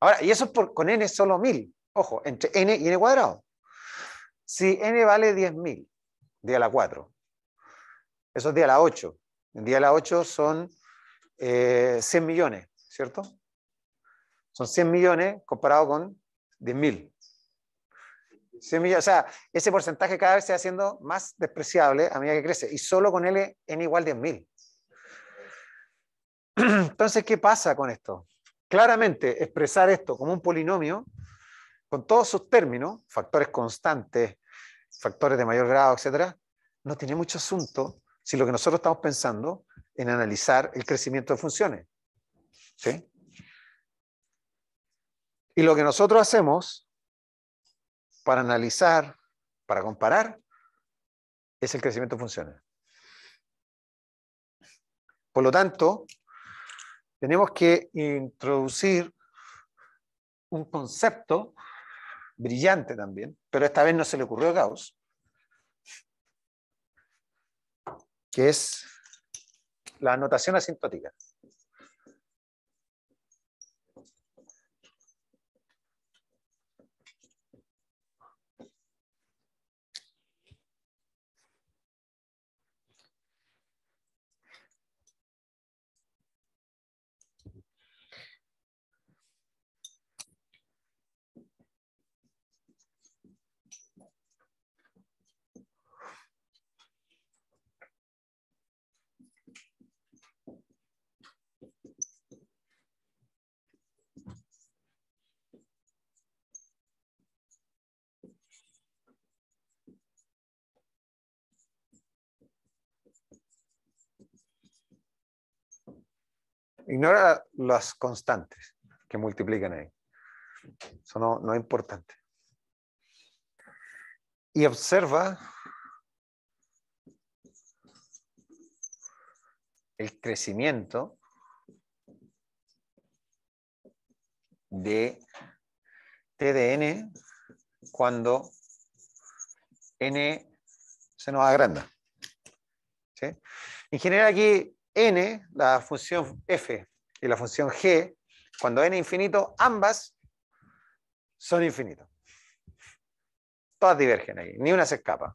Ahora, y eso por, con n solo mil. Ojo, entre n y n cuadrado. Si n vale 10.000, 10 a la 4. Eso es 10 a la 8. En 10 a la 8 son 100 eh, millones, ¿cierto? Son 100 millones comparado con 10.000. o sea, ese porcentaje cada vez se va haciendo más despreciable a medida que crece. Y solo con L n igual 10.000. Entonces, ¿qué pasa con esto? Claramente, expresar esto como un polinomio, con todos sus términos, factores constantes, factores de mayor grado, etc., no tiene mucho asunto si lo que nosotros estamos pensando en analizar el crecimiento de funciones. ¿Sí? Y lo que nosotros hacemos para analizar, para comparar, es el crecimiento funcional. Por lo tanto, tenemos que introducir un concepto brillante también, pero esta vez no se le ocurrió a Gauss, que es la anotación asintótica. Ignora las constantes que multiplican ahí. Eso no, es importante. Y observa el crecimiento de T de n cuando n se nos agranda. ¿Sí? En general aquí n, la función f y la función g, cuando n es infinito, ambas son infinitas Todas divergen ahí, ni una se escapa.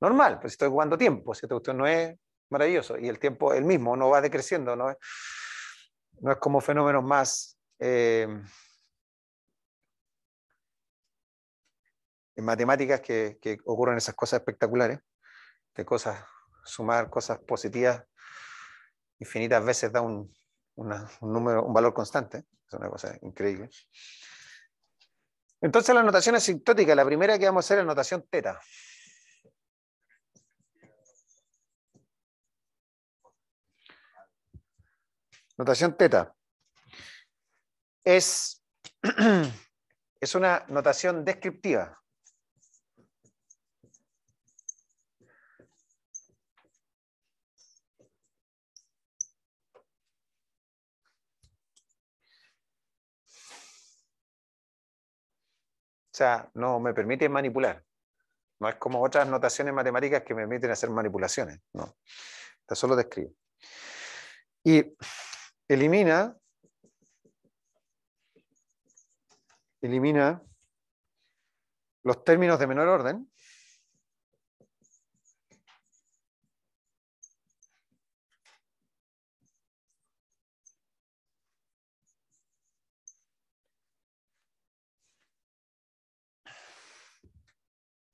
Normal, pues estoy jugando tiempo, si esta no es maravilloso, y el tiempo el mismo, no va decreciendo, no es, no es como fenómenos más eh, en matemáticas que, que ocurren esas cosas espectaculares, de cosas, sumar cosas positivas infinitas veces da un, número, un valor constante. Es una cosa increíble. Entonces la notación asintótica, la primera que vamos a hacer es la notación teta. Notación teta. Es, es una notación descriptiva. O sea, no me permite manipular. No es como otras notaciones matemáticas que me permiten hacer manipulaciones. No. Esta solo describe. Y elimina, elimina los términos de menor orden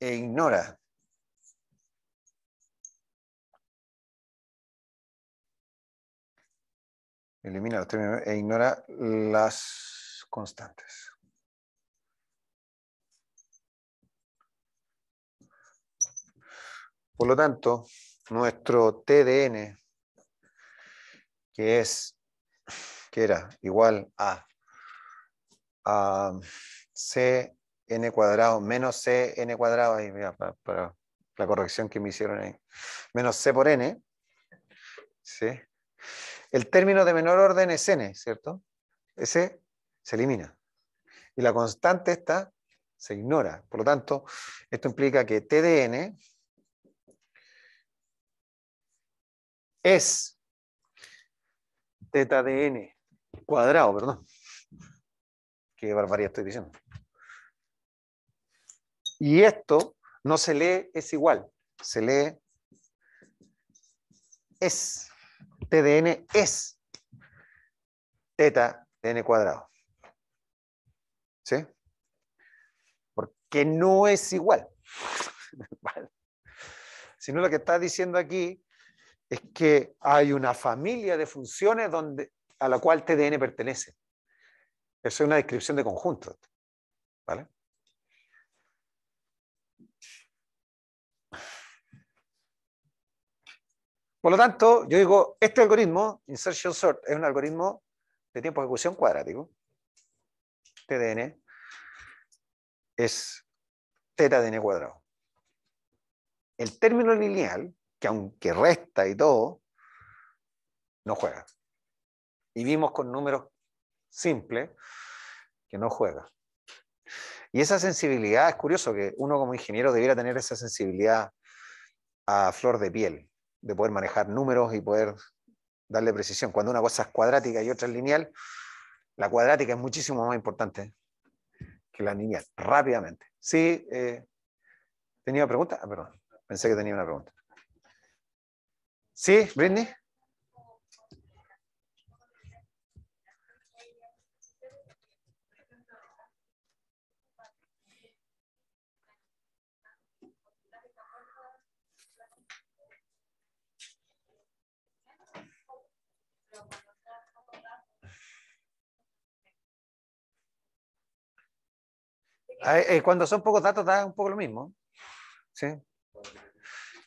E ignora. Elimina los términos e ignora las constantes. Por lo tanto, nuestro TDN, que es, que era igual a, a C n cuadrado menos c n cuadrado, ahí, mira, para, la corrección que me hicieron ahí, menos c por n, ¿sí? el término de menor orden es n, ¿cierto? Ese se elimina. Y la constante esta se ignora. Por lo tanto, esto implica que t de n es teta de n cuadrado, perdón. Qué barbaridad estoy diciendo. Y esto no se lee es igual, se lee es. TDN es teta n cuadrado. ¿Sí? Porque no es igual. Sino lo que está diciendo aquí es que hay una familia de funciones donde, a la cual TDN pertenece. Eso es una descripción de conjunto. ¿Vale? Por lo tanto, yo digo, este algoritmo, insertion sort, es un algoritmo de tiempo de ejecución cuadrático. TDN es teta de n cuadrado. El término lineal, que aunque resta y todo, no juega. Y vimos con números simples que no juega. Y esa sensibilidad, es curioso que uno como ingeniero debiera tener esa sensibilidad a flor de piel de poder manejar números y poder darle precisión. Cuando una cosa es cuadrática y otra es lineal, la cuadrática es muchísimo más importante que la lineal, rápidamente. Sí, eh, ¿tenía una pregunta? Ah, perdón, pensé que tenía una pregunta. Sí, Britney. Ah, eh, eh, cuando son pocos datos da un poco lo mismo. ¿sí?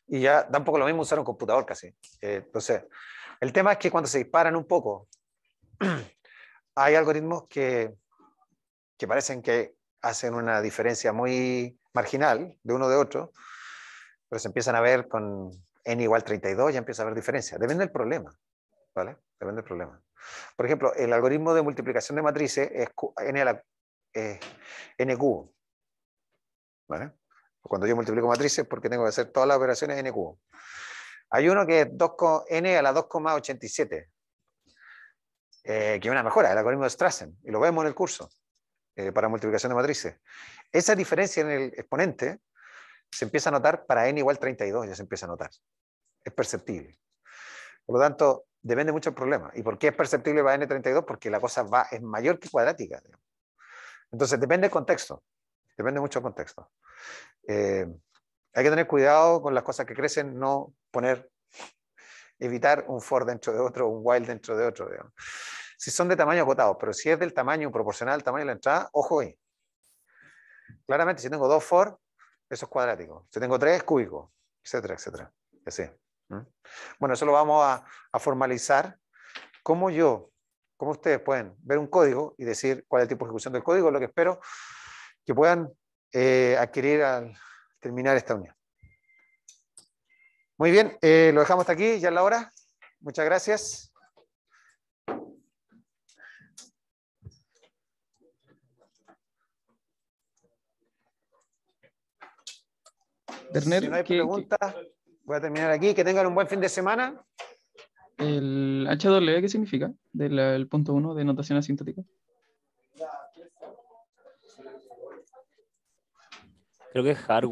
Y ya da un poco lo mismo usar un computador casi. entonces, eh, el tema es que cuando se disparan un poco, hay algoritmos que, que parecen que hacen una diferencia muy marginal de uno de otro, pero se empiezan a ver con n igual 32, ya empieza a haber diferencia. Depende del problema. ¿vale? Depende del problema. Por ejemplo, el algoritmo de multiplicación de matrices es n a la es eh, n cubo. ¿Vale? Cuando yo multiplico matrices, porque tengo que hacer todas las operaciones n cubo. Hay uno que es 2, n a la 2,87, eh, que es una mejora, el algoritmo de Strassen, y lo vemos en el curso eh, para multiplicación de matrices. Esa diferencia en el exponente se empieza a notar para n igual 32, ya se empieza a notar. Es perceptible. Por lo tanto, depende mucho del problema. ¿Y por qué es perceptible para n32? Porque la cosa va, es mayor que cuadrática. Entonces, depende del contexto, depende mucho del contexto. Eh, hay que tener cuidado con las cosas que crecen, no poner, evitar un for dentro de otro, un while dentro de otro. Si son de tamaño agotado. pero si es del tamaño proporcional al tamaño de la entrada, ojo ahí. Claramente, si tengo dos for, eso es cuadrático. Si tengo tres, es cúbico, etcétera, etcétera. Así. Bueno, eso lo vamos a, a formalizar. ¿Cómo yo como ustedes pueden ver un código y decir cuál es el tipo de ejecución del código, lo que espero que puedan eh, adquirir al terminar esta unión. Muy bien, eh, lo dejamos hasta aquí, ya es la hora. Muchas gracias. si no hay preguntas, voy a terminar aquí. Que tengan un buen fin de semana. ¿El HW qué significa? Del el punto 1 de notación asintótica. Creo que es hardware.